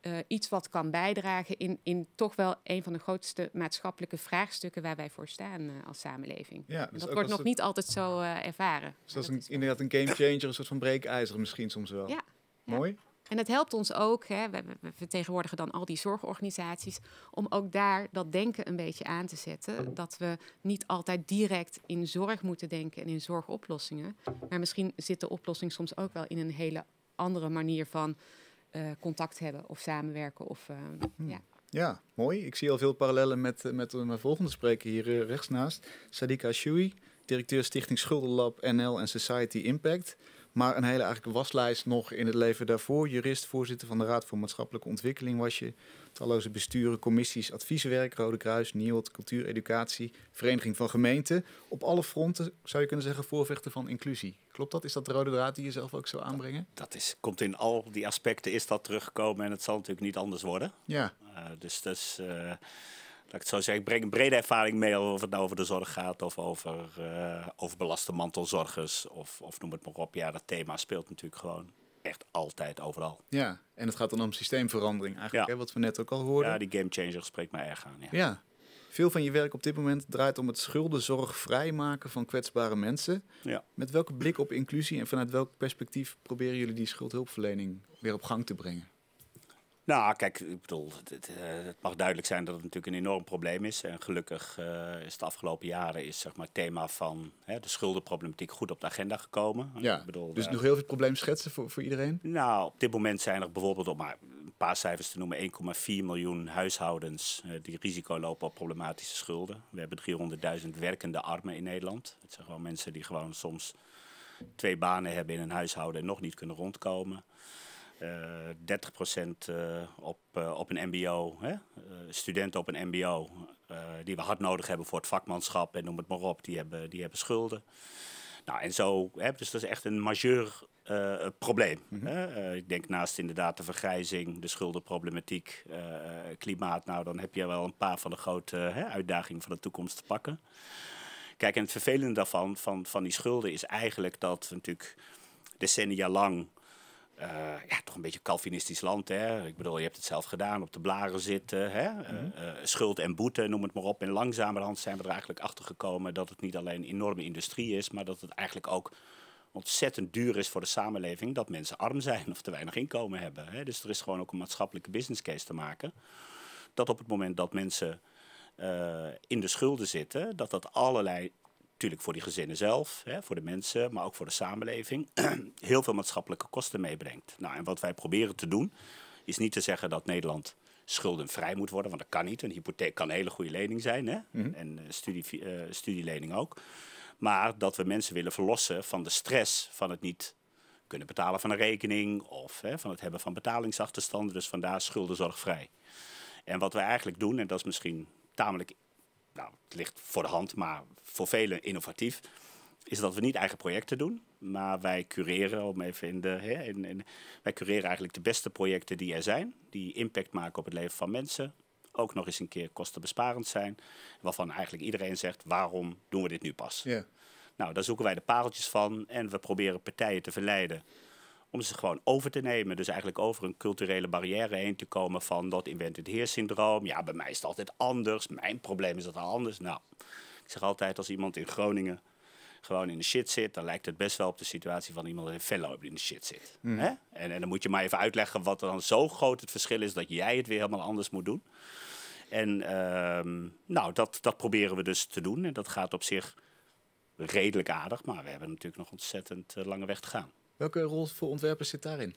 eh, iets wat kan bijdragen in, in toch wel een van de grootste maatschappelijke vraagstukken waar wij voor staan eh, als samenleving. Ja, dus dat wordt nog niet altijd zo eh, ervaren. Dus dat, is, een, inderdaad een game changer, een soort van breekijzer misschien soms wel. Ja, Mooi. En het helpt ons ook, hè, we, we vertegenwoordigen dan al die zorgorganisaties, om ook daar dat denken een beetje aan te zetten. Dat we niet altijd direct in zorg moeten denken en in zorgoplossingen. Maar misschien zit de oplossing soms ook wel in een hele andere manier van eh, contact hebben of samenwerken. Of, eh, hmm. ja. ja, mooi. Ik zie al veel parallellen met, eh, met mijn volgende spreker hier uh, rechtsnaast. Sadika Shui, directeur Stichting Schuldenlab NL en Society Impact. Maar een hele eigenlijk waslijst nog in het leven daarvoor. Jurist, voorzitter van de Raad voor Maatschappelijke Ontwikkeling was je. Talloze besturen, commissies, advieswerk, Rode Kruis, NIOD, Cultuur, Educatie, Vereniging van Gemeenten. Op alle fronten zou je kunnen zeggen voorvechter van inclusie. Klopt dat? Is dat de rode draad die je zelf ook zou aanbrengen? Dat is, komt in al die aspecten is dat teruggekomen en het zal natuurlijk niet anders worden. Ja. Eh, dus dat is... Eh, ik het zo zeg, ik breng een brede ervaring mee of het nou over de zorg gaat of over uh, belaste mantelzorgers of, of noem het maar op. Ja, dat thema speelt natuurlijk gewoon echt altijd overal. Ja, en het gaat dan om systeemverandering eigenlijk, hè, wat we net ook al hoorden. Ja, die gamechanger spreekt mij erg aan. Ja. ja. Veel van je werk op dit moment draait om het schuldenzorg vrijmaken van kwetsbare mensen. Ja. Met welke blik op inclusie en vanuit welk perspectief proberen jullie die schuldhulpverlening weer op gang te brengen? Nou, kijk, ik bedoel, het, eh, het, mag duidelijk zijn dat het natuurlijk een enorm probleem is. En gelukkig eh, is de afgelopen jaren is, zeg maar, het thema van hè, de schuldenproblematiek goed op de agenda gekomen. Ja, ik bedoel, dus nog heel veel probleem schetsen voor, voor iedereen? Nou, op dit moment zijn er bijvoorbeeld, om maar een paar cijfers te noemen, 1,4 miljoen huishoudens eh, die risico lopen op problematische schulden. We hebben 300.000 werkende armen in Nederland. Het zijn gewoon mensen die gewoon soms twee banen hebben in een huishouden en nog niet kunnen rondkomen. 30% eh, op, eh, op een MBO, hè? Eh, studenten op een MBO, die we hard nodig hebben voor het vakmanschap en noem het maar op, die hebben, die hebben schulden. Nou, en zo, hè, dus dat is echt een majeur probleem. Mhm. ik denk naast inderdaad de vergrijzing, de schuldenproblematiek, klimaat, nou dan heb je wel een paar van de grote uitdagingen van de toekomst te pakken. Kijk, en het vervelende daarvan, van, van die schulden, is eigenlijk dat we natuurlijk decennia lang eh, ja, toch een beetje Calvinistisch land. Hè? Ik bedoel, je hebt het zelf gedaan, op de blaren zitten. Hè? Eh, mhm. eh, schuld en boete, noem het maar op. En langzamerhand zijn we er eigenlijk achter gekomen dat het niet alleen enorme industrie is, maar dat het eigenlijk ook ontzettend duur is voor de samenleving dat mensen arm zijn of te weinig inkomen hebben. Hè? Dus er is gewoon ook een maatschappelijke business case te maken. Dat op het moment dat mensen in de schulden zitten, dat dat allerlei natuurlijk voor die gezinnen zelf, hè, voor de mensen, maar ook voor de samenleving, heel veel maatschappelijke kosten meebrengt. Nou, en wat wij proberen te doen, is niet te zeggen dat Nederland schuldenvrij moet worden, want dat kan niet. Een hypotheek kan een hele goede lening zijn hè? Mhm. en eh, studie, eh, studielening ook. Maar dat we mensen willen verlossen van de stress van het niet kunnen betalen van een rekening of hè, van het hebben van betalingsachterstanden. Dus vandaar schuldenzorgvrij. En wat we eigenlijk doen, en dat is misschien tamelijk nou, het ligt voor de hand, maar voor velen innovatief, is dat we niet eigen projecten doen. Maar wij cureren, om even in de. Hè, wij cureren eigenlijk de beste projecten die er zijn, die impact maken op het leven van mensen. Ook nog eens een keer kostenbesparend zijn. Waarvan eigenlijk iedereen zegt: waarom doen we dit nu pas? Nou, daar zoeken wij de pareltjes van en we proberen partijen te verleiden om ze gewoon over te nemen. Dus eigenlijk over een culturele barrière heen te komen van dat invented syndroom. Ja, bij mij is het altijd anders. Mijn probleem is dat al anders. Nou, ik zeg altijd als iemand in Groningen gewoon in de shit zit, dan lijkt het best wel op de situatie van iemand in Venlo in de shit zit. Mm. Hè? En, en dan moet je maar even uitleggen wat er dan zo groot het verschil is dat jij het weer helemaal anders moet doen. En ehm, nou, dat, dat proberen we dus te doen. En dat gaat op zich redelijk aardig, maar we hebben natuurlijk nog ontzettend eh, lange weg te gaan. Welke rol voor ontwerpers zit daarin?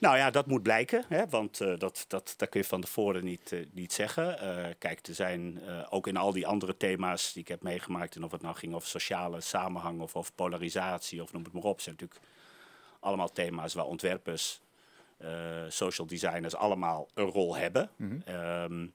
Nou ja, dat moet blijken, hè? want eh, dat, dat, dat kun je van tevoren niet, eh, niet zeggen. Eh, kijk, er zijn ook in al die andere thema's die ik heb meegemaakt, en of het nou ging over sociale samenhang of over polarisatie of noem het maar op, zijn natuurlijk allemaal thema's waar ontwerpers, social designers allemaal een rol hebben. Mhm. Ehm,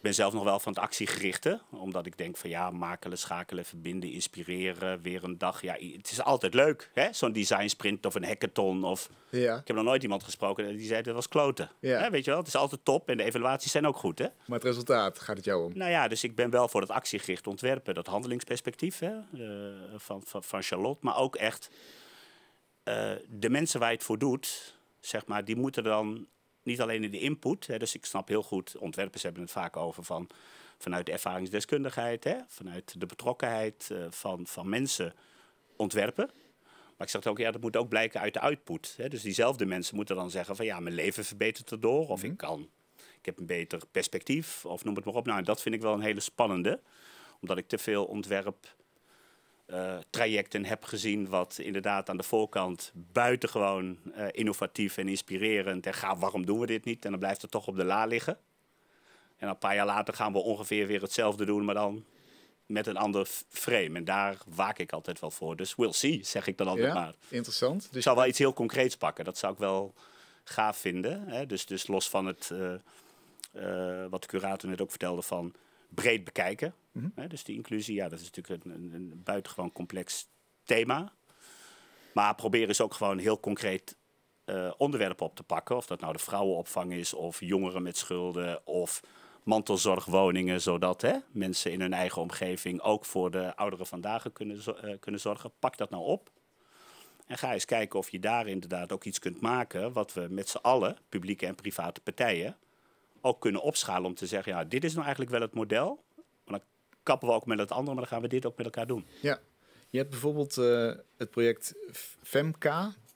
ben zelf nog wel van het actiegerichte. Omdat ik denk van ja, makelen, schakelen, verbinden, inspireren. Weer een dag. Ja, het is altijd leuk. hè? Zo'n design sprint of een hackathon. Of... Ja. Ik heb nog nooit iemand gesproken die zei dat was kloten. Ja. weet je wel, het is altijd top. En de evaluaties zijn ook goed. Hè? Maar het resultaat gaat het jou om? Nou ja, dus ik ben wel voor dat actiegericht ontwerpen. Dat handelingsperspectief hè, eh, van, van, van Charlotte. Maar ook echt eh, de mensen waar je het voor doet. Zeg maar, die moeten dan niet alleen in de input, hè, dus ik snap heel goed, ontwerpers hebben het vaak over van, vanuit de ervaringsdeskundigheid, hè, vanuit de betrokkenheid eh, van, van mensen ontwerpen. Maar ik zeg ook, ja, dat moet ook blijken uit de output. Hè. Dus diezelfde mensen moeten dan zeggen van ja, mijn leven verbetert erdoor, of ik mhm. kan, ik heb een beter perspectief, of noem het maar op. Nou, dat vind ik wel een hele spannende, omdat ik te veel ontwerp eh, trajecten heb gezien wat inderdaad aan de voorkant buitengewoon uh, innovatief en inspirerend. En ga, waarom doen we dit niet? En dan blijft het toch op de la liggen. En een paar jaar later gaan we ongeveer weer hetzelfde doen, maar dan met een ander frame. En daar waak ik altijd wel voor. Dus we'll see, zeg ik dan altijd ja, maar. Interessant. Dus ik zou wel iets heel concreets pakken. Dat zou ik wel gaaf vinden. Hè? Dus, dus los van het, eh, wat de curator net ook vertelde van breed bekijken. Mhm. dus die inclusie, ja, dat is natuurlijk een, een buitengewoon complex thema. Maar proberen is ook gewoon heel concreet uh, onderwerpen op te pakken. Of dat nou de vrouwenopvang is, of jongeren met schulden, of mantelzorgwoningen, zodat hè, mensen in hun eigen omgeving ook voor de ouderen vandaag kunnen, eh, kunnen zorgen. Pak dat nou op. En ga eens kijken of je daar inderdaad ook iets kunt maken wat we met z'n allen, publieke en private partijen, ook kunnen opschalen om te zeggen, ja, dit is nou eigenlijk wel het model. Maar dan kappen we ook met het andere, maar dan gaan we dit ook met elkaar doen. Ja, je hebt bijvoorbeeld eh, het project FEMK.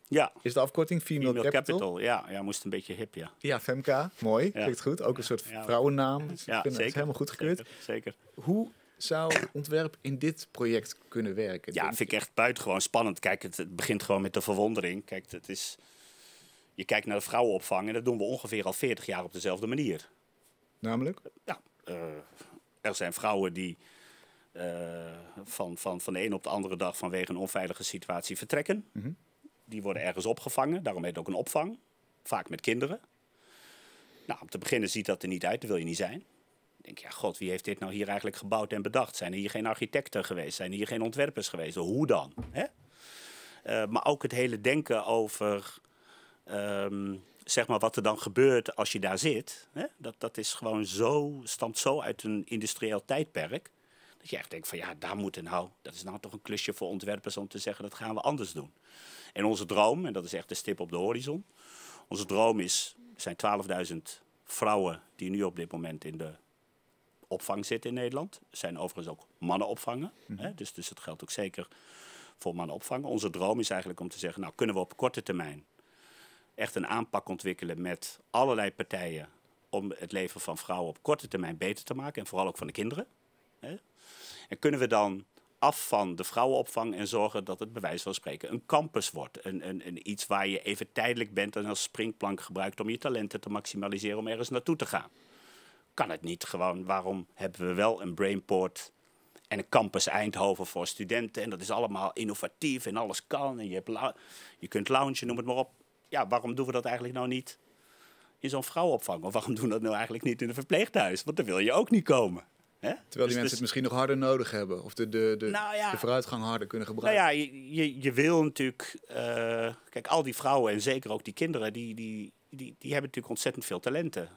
Ja. Is de afkorting Female, Capital? Ja, ja, moest een beetje hip, ja. Ja, femk mooi, klinkt goed. Ook een soort vrouwennaam. ja, zeker. helemaal goed gekeurd. Zeker, Hoe zou ontwerp in dit project kunnen werken? Ja, vind ik echt buitengewoon spannend. Kijk, het begint gewoon met de verwondering. Kijk, het is... Je kijkt naar de vrouwenopvang en dat doen we ongeveer al 40 jaar op dezelfde manier. Namelijk? Ja, eh, er zijn vrouwen die eh, van, van, van de een op de andere dag vanwege een onveilige situatie vertrekken. Mhm. Die worden ergens opgevangen, daarom heet ook een opvang. Vaak met kinderen. Nou, om te beginnen ziet dat er niet uit, dat wil je niet zijn. Ik denk, ja, god, wie heeft dit nou hier eigenlijk gebouwd en bedacht? Zijn er hier geen architecten geweest? Zijn er hier geen ontwerpers geweest? Hoe dan? Hè? Eh, maar ook het hele denken over Ehm, zeg maar wat er dan gebeurt als je daar zit, hè? dat, dat is gewoon zo, stamt zo uit een industrieel tijdperk. Dat je echt denkt van ja, daar moeten nou. Dat is nou toch een klusje voor ontwerpers om te zeggen dat gaan we anders doen. En onze droom, en dat is echt de stip op de horizon. Onze droom is, zijn 12.000 vrouwen die nu op dit moment in de opvang zitten in Nederland. Zijn overigens ook mannen opvangen, mhm. Dus, dus het geldt ook zeker voor mannen opvangen. Onze droom is eigenlijk om te zeggen, nou kunnen we op korte termijn echt een aanpak ontwikkelen met allerlei partijen om het leven van vrouwen op korte termijn beter te maken en vooral ook van de kinderen. Hè? En kunnen we dan af van de vrouwenopvang en zorgen dat het bij wijze van spreken een campus wordt. Een, een, een iets waar je even tijdelijk bent en als springplank gebruikt om je talenten te maximaliseren om ergens naartoe te gaan. Kan het niet gewoon? Waarom hebben we wel een brainport en een campus Eindhoven voor studenten? En dat is allemaal innovatief en alles kan en je, hebt je kunt loungen, noem het maar op ja, waarom doen we dat eigenlijk nou niet in zo'n vrouwenopvang? Of waarom doen we dat nou eigenlijk niet in een verpleeghuis? Want dan wil je ook niet komen. Hè? Terwijl die dus mensen dus het misschien nog harder nodig hebben. Of de, de, nou de, vooruitgang harder kunnen gebruiken. Nou ja, je, je, je wil natuurlijk... Eh, kijk, al die vrouwen en zeker ook die kinderen... die, die, die, die hebben natuurlijk ontzettend veel talenten.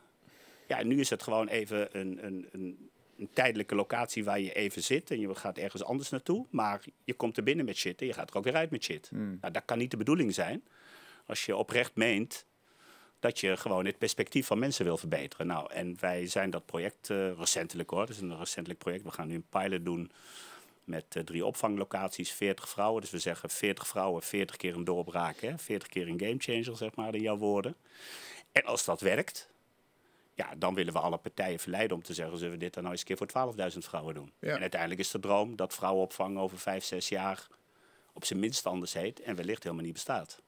Ja, en nu is het gewoon even een, een, een, een, tijdelijke locatie waar je even zit en je gaat ergens anders naartoe. Maar je komt er binnen met shit en je gaat er ook weer uit met shit. Hmm. Nou, dat kan niet de bedoeling zijn. Als je oprecht meent dat je gewoon het perspectief van mensen wil verbeteren. Nou, en wij zijn dat project eh, recentelijk hoor. Het is een recentelijk project. We gaan nu een pilot doen met eh, drie opvanglocaties, 40 vrouwen. Dus we zeggen 40 vrouwen, 40 keer een doorbraak, Hè? 40 keer een gamechanger, zeg maar, in jouw woorden. En als dat werkt, ja, dan willen we alle partijen verleiden om te zeggen... zullen we dit dan nou eens een keer voor 12.000 vrouwen doen? En uiteindelijk is de droom dat vrouwenopvang over 5, 6 jaar... op zijn minst anders heet en wellicht helemaal niet bestaat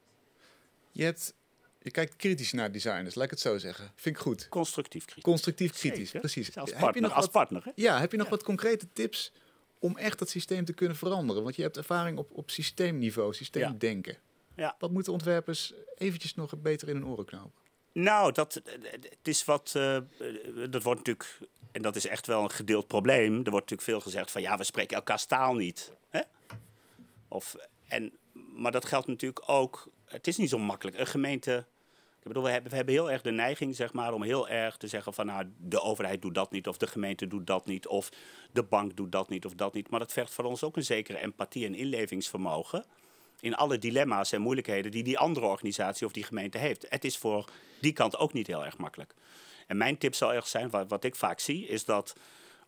je kijkt kritisch naar designers, laat ik het zo zeggen. Vind ik goed. Constructief kritisch. Constructief kritisch, precies. als partner. Hè? Ja, heb je nog wat concrete tips om echt dat systeem te kunnen veranderen? Want je hebt ervaring op, op systeemniveau, systeemdenken. Ja. Wat moeten ontwerpers eventjes nog beter in hun oren knopen? Nou, dat, eh, het is wat. Eh, eh, dat wordt natuurlijk. En dat is echt wel een gedeeld probleem. Er wordt natuurlijk veel gezegd van ja, we spreken elkaars taal niet. Hè? Of, en, maar dat geldt natuurlijk ook het is niet zo makkelijk. Een gemeente. Ik bedoel, we hebben, we hebben heel erg de neiging zeg maar, om heel erg te zeggen van nou, de overheid doet dat niet, of de gemeente doet dat niet, of de bank doet dat niet, of dat niet. Maar dat vergt voor ons ook een zekere empathie en inlevingsvermogen in alle dilemma's en moeilijkheden die die andere organisatie of die gemeente heeft. Het is voor die kant ook niet heel erg makkelijk. En mijn tip zal erg zijn, wat, wat ik vaak zie, is dat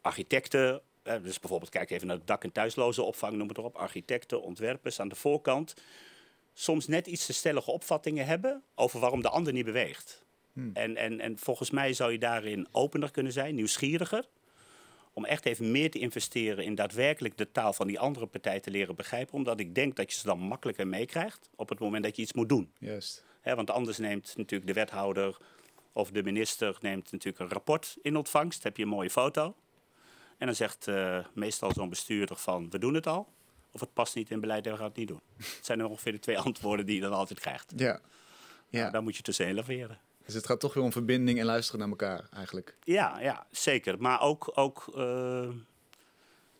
architecten, eh, dus bijvoorbeeld kijk even naar het dak- en thuislozenopvang, opvang, noem het erop, architecten, ontwerpers aan de voorkant, soms net iets te stellige opvattingen hebben over waarom de ander niet beweegt. Hmm. En, en, en volgens mij zou je daarin opener kunnen zijn, nieuwsgieriger. Om echt even meer te investeren in daadwerkelijk de taal van die andere partij te leren begrijpen. Omdat ik denk dat je ze dan makkelijker meekrijgt op het moment dat je iets moet doen. Juist. want anders neemt natuurlijk de wethouder of de minister neemt natuurlijk een rapport in ontvangst. heb je een mooie foto. En dan zegt eh, meestal zo'n bestuurder van, we doen het al. Of het past niet in beleid en we gaan het niet doen. Het zijn ongeveer de twee antwoorden die je dan altijd krijgt. Ja. ja. Nou, moet je tussenin leveren. Dus het gaat toch weer om verbinding en luisteren naar elkaar eigenlijk. Ja, ja zeker. Maar ook, ook eh,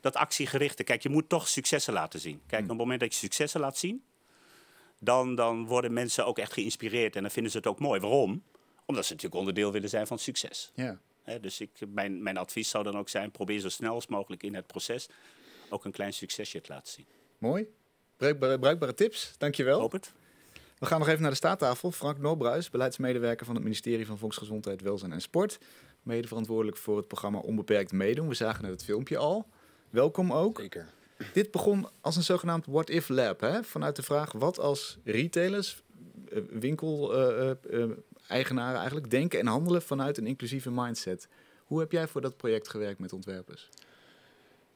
dat actiegerichte. Kijk, je moet toch successen laten zien. Kijk, hmm. op het moment dat je successen laat zien, dan, dan worden mensen ook echt geïnspireerd. En dan vinden ze het ook mooi. Waarom? Omdat ze natuurlijk onderdeel willen zijn van succes. Ja. dus ik, mijn, mijn advies zou dan ook zijn: probeer zo snel als mogelijk in het proces ook een klein succesje te laten zien. Mooi. Bruikbare, tips. Dankjewel. Hoop We gaan nog even naar de staattafel. Frank Norbruis, beleidsmedewerker van het ministerie van Volksgezondheid, Welzijn en Sport. Mede verantwoordelijk voor het programma Onbeperkt Meedoen. We zagen het filmpje al. Welkom ook. Zeker. Dit begon als een zogenaamd what-if lab. Hè? Vanuit de vraag wat als retailers, eh, winkel-eigenaren eh, eh, eigenlijk, denken en handelen vanuit een inclusieve mindset. Hoe heb jij voor dat project gewerkt met ontwerpers?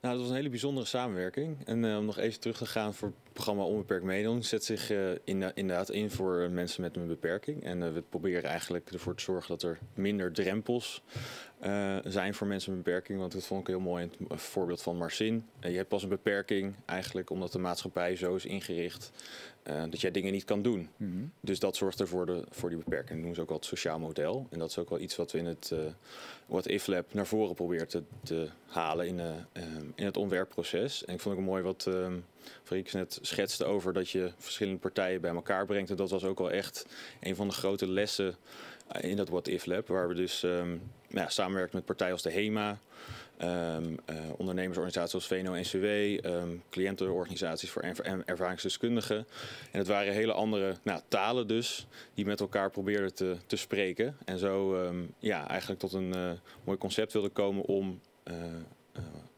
Nou, dat was een hele bijzondere samenwerking. En eh, om nog even terug te gaan voor programma Onbeperkt Meedoen zet zich eh, eh, inderdaad in voor mensen met een beperking. En eh, we proberen eigenlijk ervoor te zorgen dat er minder drempels zijn voor mensen met een beperking. Want dat vond ik heel mooi in het voorbeeld van Marcin. je hebt pas een beperking eigenlijk omdat de maatschappij zo is ingericht dat jij dingen niet kan doen. Mhm. Dus dat zorgt ervoor de, voor die beperking. Dat noemen ze ook wel het sociaal model. En dat is ook wel iets wat we in het What If naar voren proberen te, te halen in, ehm, in het ontwerpproces. En ik vond het ook mooi wat... Ehm, Freeks net schetste over dat je verschillende partijen bij elkaar brengt. En dat was ook wel echt een van de grote lessen in dat What If Lab. Waar we dus um, ja, samenwerken met partijen als de HEMA, ehm, eh, ondernemersorganisaties als VNO-NCW, um, ehm, cliëntenorganisaties voor ervaringsdeskundigen. En het waren hele andere nou, talen dus, die met elkaar probeerden te, te spreken. En zo ja, eigenlijk tot een eh, mooi concept wilden komen om... Eh,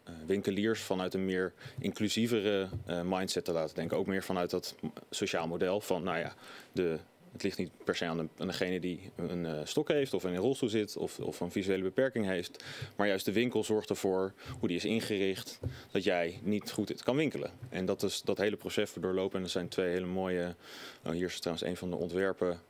eh, winkeliers vanuit een meer inclusievere eh, mindset te laten denken. Ook meer vanuit dat sociaal model van, nou ja, de het ligt niet per se aan, degene die een eh, stok heeft of in een rolstoel zit of, of, een visuele beperking heeft. Maar juist de winkel zorgt ervoor, hoe die is ingericht, dat jij niet goed kan winkelen. En dat is dat hele proces doorlopen. En dat zijn twee hele mooie, nou, hier is trouwens een van de ontwerpen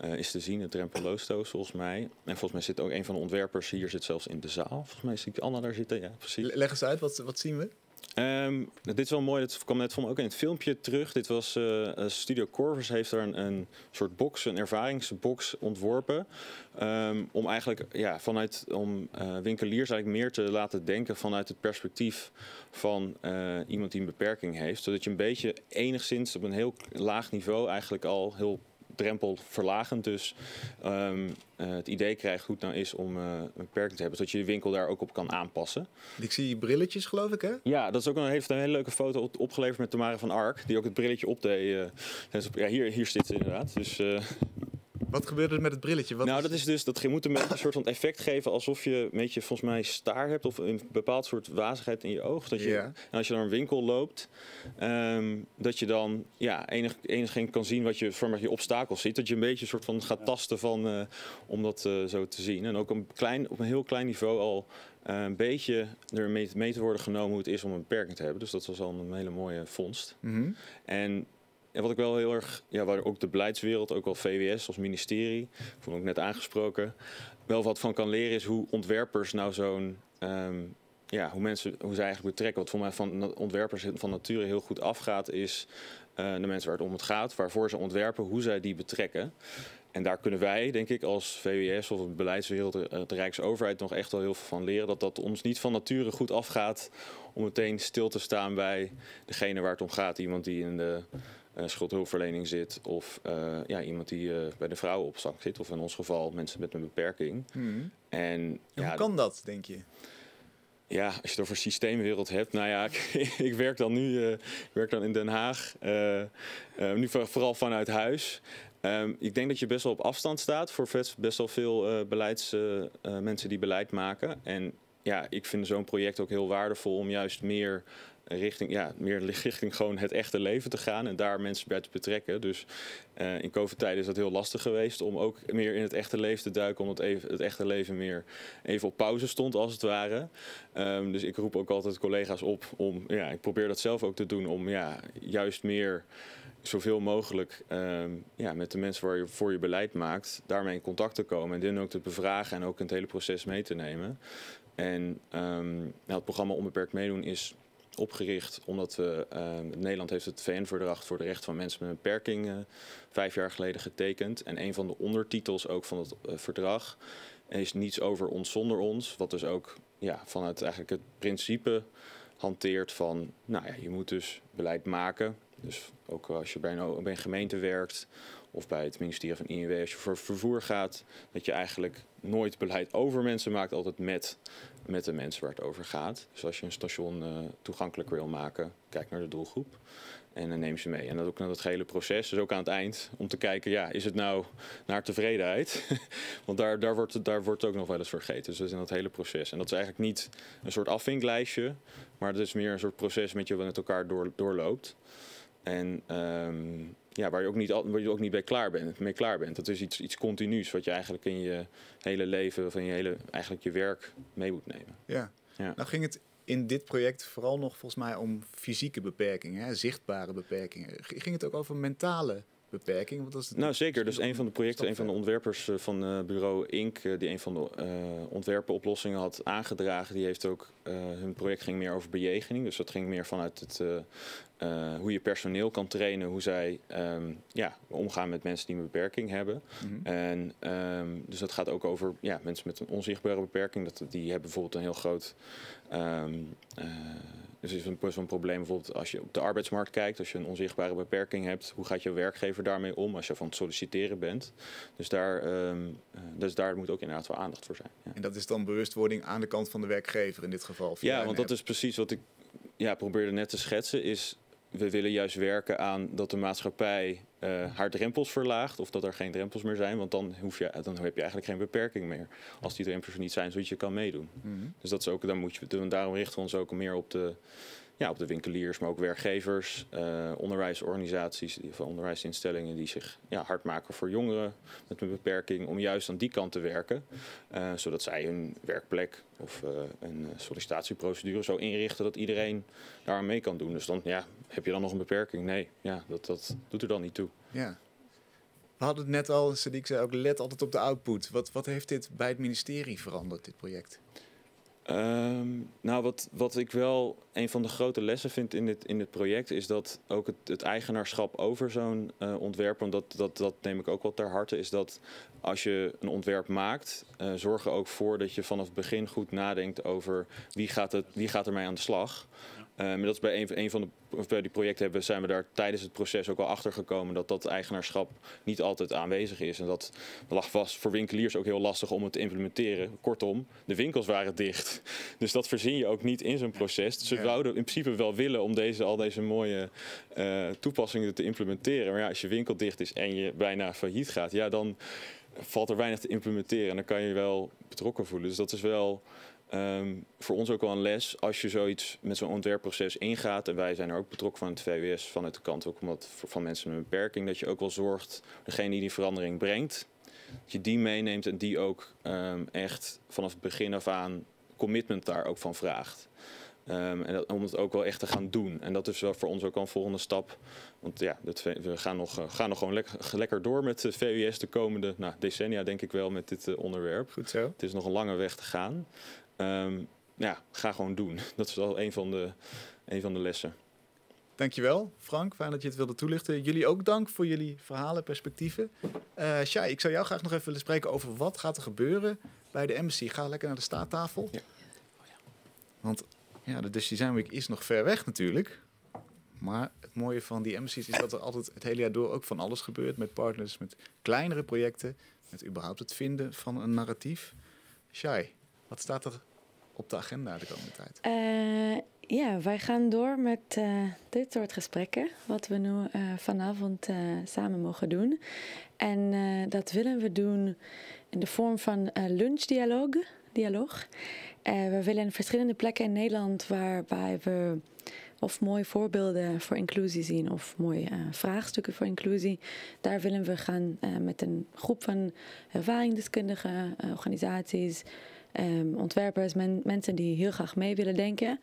eh, is te zien, het Drempelosto, volgens mij. En volgens mij zit ook een van de ontwerpers hier, zit zelfs in de zaal. Volgens mij zie ik Anna daar zitten, ja, precies. Leg eens uit, wat, wat zien we? Ehm, dit is wel mooi, dat kwam net van ook in het filmpje terug. Dit was eh, eh, Studio Corvus heeft daar een, een, soort box, een ervaringsbox ontworpen. Ehm, om eigenlijk ja, vanuit om uh, winkeliers eigenlijk meer te laten denken vanuit het perspectief van iemand die een beperking heeft. Zodat je een beetje enigszins op een heel laag niveau eigenlijk al heel drempel verlagend dus ehm, eh, het idee krijgt goed nou is om eh, een beperking te hebben. Zodat je de winkel daar ook op kan aanpassen. Ik zie brilletjes geloof ik hè? Ja, dat is ook een, heeft een hele leuke foto opgeleverd met Tamara van Ark. Die ook het brilletje opdeed. Eh. Dus ja, hier, hier zit ze inderdaad. Dus... Wat gebeurde er met het brilletje? nou, dat is dus, dat moet een, soort van effect geven alsof je een beetje volgens mij staar hebt of een bepaald soort wazigheid in je oog. Dat je, En als je naar een winkel loopt, ehm, dat je dan ja, enig, enigszins kan zien wat je, voor je obstakels ziet. Dat je een beetje een soort van gaat tasten van, eh, om dat eh, zo te zien. En ook een klein, op een heel klein niveau al eh, een beetje er mee te worden genomen hoe het is om een beperking te hebben. Dus dat was al een hele mooie vondst. Mhm. En en wat ik wel heel erg, ja, waar ook de beleidswereld, ook wel VWS als ministerie, vond ik net aangesproken, wel wat van kan leren is hoe ontwerpers nou zo'n, ehm, ja, hoe mensen, hoe zij eigenlijk betrekken. Wat voor mij van ontwerpers van nature heel goed afgaat, is eh, de mensen waar het om het gaat, waarvoor ze ontwerpen, hoe zij die betrekken. En daar kunnen wij, denk ik, als VWS of het beleidswereld, eh, de Rijksoverheid, nog echt wel heel veel van leren. Dat dat ons niet van nature goed afgaat om meteen stil te staan bij degene waar het om gaat. Iemand die in de eh, schuldhulpverlening zit of eh, ja, iemand die eh, bij de zak zit, of in ons geval mensen met een beperking. Hmm. En, hoe kan dat, denk je? Ja, als je het over systeemwereld hebt. Nou ja, ik, ik werk dan nu werk dan in Den Haag. nu vooral vanuit huis. Ehm, ik denk dat je best wel op afstand staat voor best wel veel beleids, mensen die beleid maken. En ja, ik vind zo'n project ook heel waardevol om juist meer richting, ja, meer richting gewoon het echte leven te gaan en daar mensen bij te betrekken. Dus eh, in COVID-tijden is dat heel lastig geweest om ook meer in het echte leven te duiken, omdat even, het echte leven meer even op pauze stond als het ware. Ehm, dus ik roep ook altijd collega's op om, ja, ik probeer dat zelf ook te doen, om ja, juist meer zoveel mogelijk ehm, ja, met de mensen waar je voor je beleid maakt, daarmee in contact te komen en hun ook te bevragen en ook in het hele proces mee te nemen. En ehm, nou, het programma Onbeperkt Meedoen is opgericht omdat we, ehm, Nederland heeft het VN-verdrag voor de rechten van mensen met een beperking eh, vijf jaar geleden getekend. En een van de ondertitels ook van het eh, verdrag is niets over ons zonder ons. Wat dus ook ja, vanuit eigenlijk het principe hanteert van, nou ja, je moet dus beleid maken. Dus ook als je bij een, bij een gemeente werkt of bij het ministerie van INW, als je voor vervoer gaat, dat je eigenlijk nooit beleid over mensen maakt, altijd met met de mensen waar het over gaat. Dus als je een station uh, eh, toegankelijk wil maken, kijk naar de doelgroep en dan neem ze mee. En dat ook naar dat hele proces, dus ook aan het eind, om te kijken, ja, is het nou naar tevredenheid? Want daar, daar, wordt, daar wordt ook nog wel eens vergeten. Dus dat is in dat hele proces. En dat is eigenlijk niet een soort afvinklijstje, maar dat is meer een soort proces met je wat met elkaar door, doorloopt. En um, ja, waar, je ook niet, waar je ook niet bij klaar bent, mee klaar bent. Dat is iets, iets continuus wat je eigenlijk in je hele leven of in je hele eigenlijk je werk mee moet nemen. Ja. Nou ging het in dit project vooral nog volgens mij om fysieke beperkingen, hè, zichtbare beperkingen. Ging het ook over mentale beperking? nou zeker, dus een van de projecten, een van de ontwerpers eh, van eh, bureau Inc., eh, die een van de uh, ontwerpen oplossingen had aangedragen, die heeft ook, hun project ging meer over bejegening. Dus dat ging meer vanuit het, hoe je personeel kan trainen, hoe zij ehm, ja, omgaan met mensen die een beperking hebben. Mhm. en, ehm, dus dat gaat ook over ja, mensen met een onzichtbare beperking, dat, die hebben bijvoorbeeld een heel groot... Ehm, dus het is een, een probleem bijvoorbeeld als je op de arbeidsmarkt kijkt, als je een onzichtbare beperking hebt, hoe gaat je werkgever daarmee om als je van het solliciteren bent? Dus daar, ehm, eh, dus daar moet ook inderdaad wel aandacht voor zijn. Ja. En dat is dan bewustwording aan de kant van de werkgever in dit geval? Ja, want dat is precies wat ik ja, probeerde net te schetsen, is we willen juist werken aan dat de maatschappij eh, haar drempels verlaagt of dat er geen drempels meer zijn, want dan, hoef je, dan heb je eigenlijk geen beperking meer als die drempels er niet zijn, zodat je kan meedoen. Mhm. Dus dat is ook, dan moet je, daarom richten we ons ook meer op de ja, op de winkeliers, maar ook werkgevers, eh, onderwijsorganisaties, of onderwijsinstellingen die zich ja, hard maken voor jongeren met een beperking om juist aan die kant te werken. Eh, zodat zij hun werkplek of eh, een sollicitatieprocedure zo inrichten dat iedereen daar mee kan doen. Dus dan ja, heb je dan nog een beperking? Nee, ja, dat, dat doet er dan niet toe. Ja. We hadden het net al, Sadiq zei ook, let altijd op de output. Wat, wat heeft dit bij het ministerie veranderd, dit project? Ehm, nou, wat, wat ik wel een van de grote lessen vind in dit, in dit project, is dat ook het, het eigenaarschap over zo'n eh, ontwerp, want dat, dat neem ik ook wel ter harte, is dat als je een ontwerp maakt, eh, zorg er ook voor dat je vanaf het begin goed nadenkt over wie gaat, het, wie gaat mee aan de slag maar ehm, dat is bij een, van de bij die projecten hebben, zijn we daar tijdens het proces ook al achter gekomen dat dat eigenaarschap niet altijd aanwezig is. En dat lag vast voor winkeliers ook heel lastig om het te implementeren. Kortom, de winkels waren dicht. Dus dat verzin je ook niet in zo'n proces. Ze zouden in principe wel willen om deze, al deze mooie eh, toepassingen te implementeren. Maar ja, als je winkel dicht is en je bijna failliet gaat, ja, dan valt er weinig te implementeren. En dan kan je wel betrokken voelen. Dus dat is wel Ehm, voor ons ook wel een les als je zoiets met zo'n ontwerpproces ingaat. En wij zijn er ook betrokken van het VWS, vanuit de kant ook omdat, van mensen met een beperking. Dat je ook wel zorgt, degene die die verandering brengt, dat je die meeneemt en die ook ehm, echt vanaf het begin af aan commitment daar ook van vraagt. Ehm, en om het ook wel echt te gaan doen. En dat is wel voor ons ook al een volgende stap. Want ja, we gaan nog, eh, gaan nog gewoon lekker, lekker door met de VWS de komende nou, decennia, denk ik wel, met dit eh, onderwerp. Goed zo. Het is nog een lange weg te gaan. Ehm, ja, ga gewoon doen. Dat is al een van de, een van de lessen. Dankjewel, Frank. Fijn dat je het wilde toelichten. Jullie ook dank voor jullie verhalen, perspectieven. Uh, Shai, ik zou jou graag nog even willen spreken over wat gaat er gebeuren bij de embassy. Ga lekker naar de staattafel. Ja. Oh Want ja, de Dutch Design Week is nog ver weg natuurlijk. Maar het mooie van die embassies is dat er altijd het hele jaar door ook van alles gebeurt. Met partners, met kleinere projecten. Met überhaupt het vinden van een narratief. Shai, wat staat er op de agenda de komende tijd? Eh, ja, wij gaan door met eh, dit soort gesprekken, wat we nu eh, vanavond samen mogen doen. En dat willen we doen in de vorm van lunchdialoog. Dialoog. we willen verschillende plekken in Nederland waarbij we of mooie voorbeelden voor inclusie zien of mooie vraagstukken voor inclusie. Daar willen we gaan met een groep van ervaringsdeskundigen, organisaties, Ehm, ontwerpers, mensen die heel graag mee willen denken,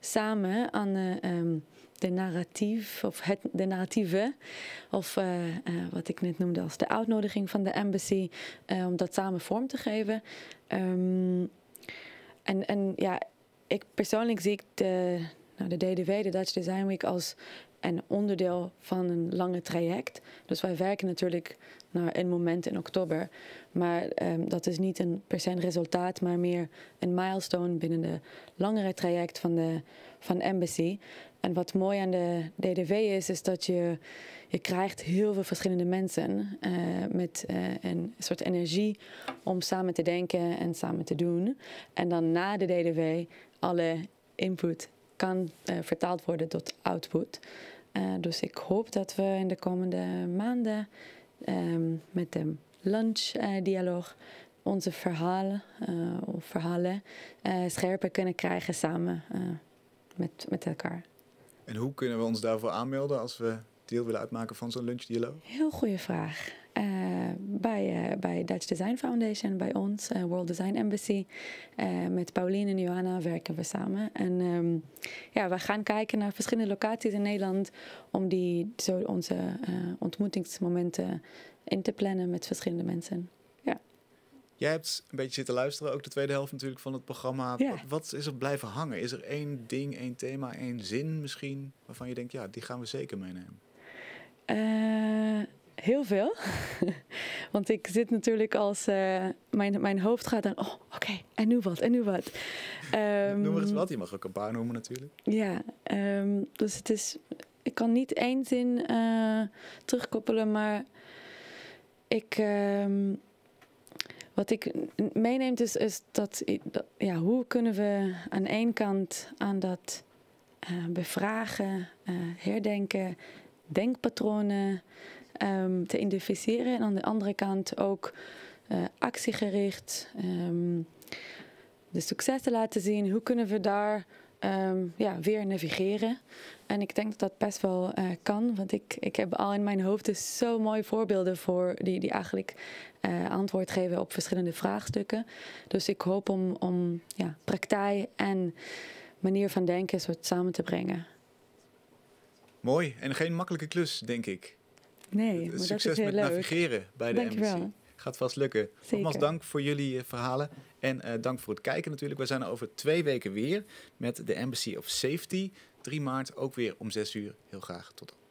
samen aan eh, ehm, de narratief, of het, de narratieve of eh, eh, wat ik net noemde als de uitnodiging van de embassy, om dat samen vorm te geven. Ehm, en, en ja, ik persoonlijk zie ik de, nou, de DDW, de Dutch Design Week, als en onderdeel van een lange traject. Dus wij werken natuurlijk naar een moment in oktober. Maar ehm, dat is niet een per se resultaat, maar meer een milestone binnen de langere traject van de van Embassy. En wat mooi aan de DDW is, is dat je, je krijgt heel veel verschillende mensen uh, met eh, een soort energie om samen te denken en samen te doen. En dan na de DDW alle input kan eh, vertaald worden tot output. Eh, dus ik hoop dat we in de komende maanden um, met de lunchdialoog eh, onze verhalen eh, of verhalen scherper kunnen krijgen samen met, met elkaar. En hoe kunnen we ons daarvoor aanmelden als we deel willen uitmaken van zo'n lunchdialoog? Heel goede vraag. Eh, bij, eh, bij Dutch Design Foundation, bij ons, eh, World Design Embassy. met Pauline en Johanna werken we samen. En ehm, ja, we gaan kijken naar verschillende locaties in Nederland om die, zo onze ontmoetingsmomenten in te plannen met verschillende mensen. Ja. Jij hebt een beetje zitten luisteren, ook de tweede helft natuurlijk van het programma. Ja. Wat, is er blijven hangen? Is er één ding, één thema, één zin misschien, waarvan je denkt, ja, die gaan we zeker meenemen? Uh, Heel veel. Want ik zit natuurlijk als. Eh, mijn, mijn hoofd gaat dan. Oh, oké. en nu wat? En nu wat? Um, Noem het eens ehm, wat. Je mag ook een paar noemen, natuurlijk. Ja. Ehm, dus het is. Ik kan niet één zin eh, terugkoppelen, maar. Ik. Ehm, wat ik meeneemt dus is, is dat, ja, hoe kunnen we aan één kant aan dat eh, bevragen, herdenken, denkpatronen, Ehm, te identificeren. En aan de andere kant ook eh, actiegericht um, de successen laten zien. Hoe kunnen we daar ehm, ja, weer navigeren? En ik denk dat dat best wel eh, kan, want ik, ik heb al in mijn hoofd dus zo mooie voorbeelden voor die, die eigenlijk eh, antwoord geven op verschillende vraagstukken. Dus ik hoop om, om ja, praktijk en manier van denken soort samen te brengen. Mooi en geen makkelijke klus, denk ik. Nee, eh, maar Succes dat is heel met leuk. navigeren bij de embassy. Gaat vast lukken. Zeker. Nogmaals dank voor jullie eh, verhalen. En eh, dank voor het kijken natuurlijk. We zijn over twee weken weer met de Embassy of Safety. 3 maart ook weer om 6 uur. Heel graag tot dan.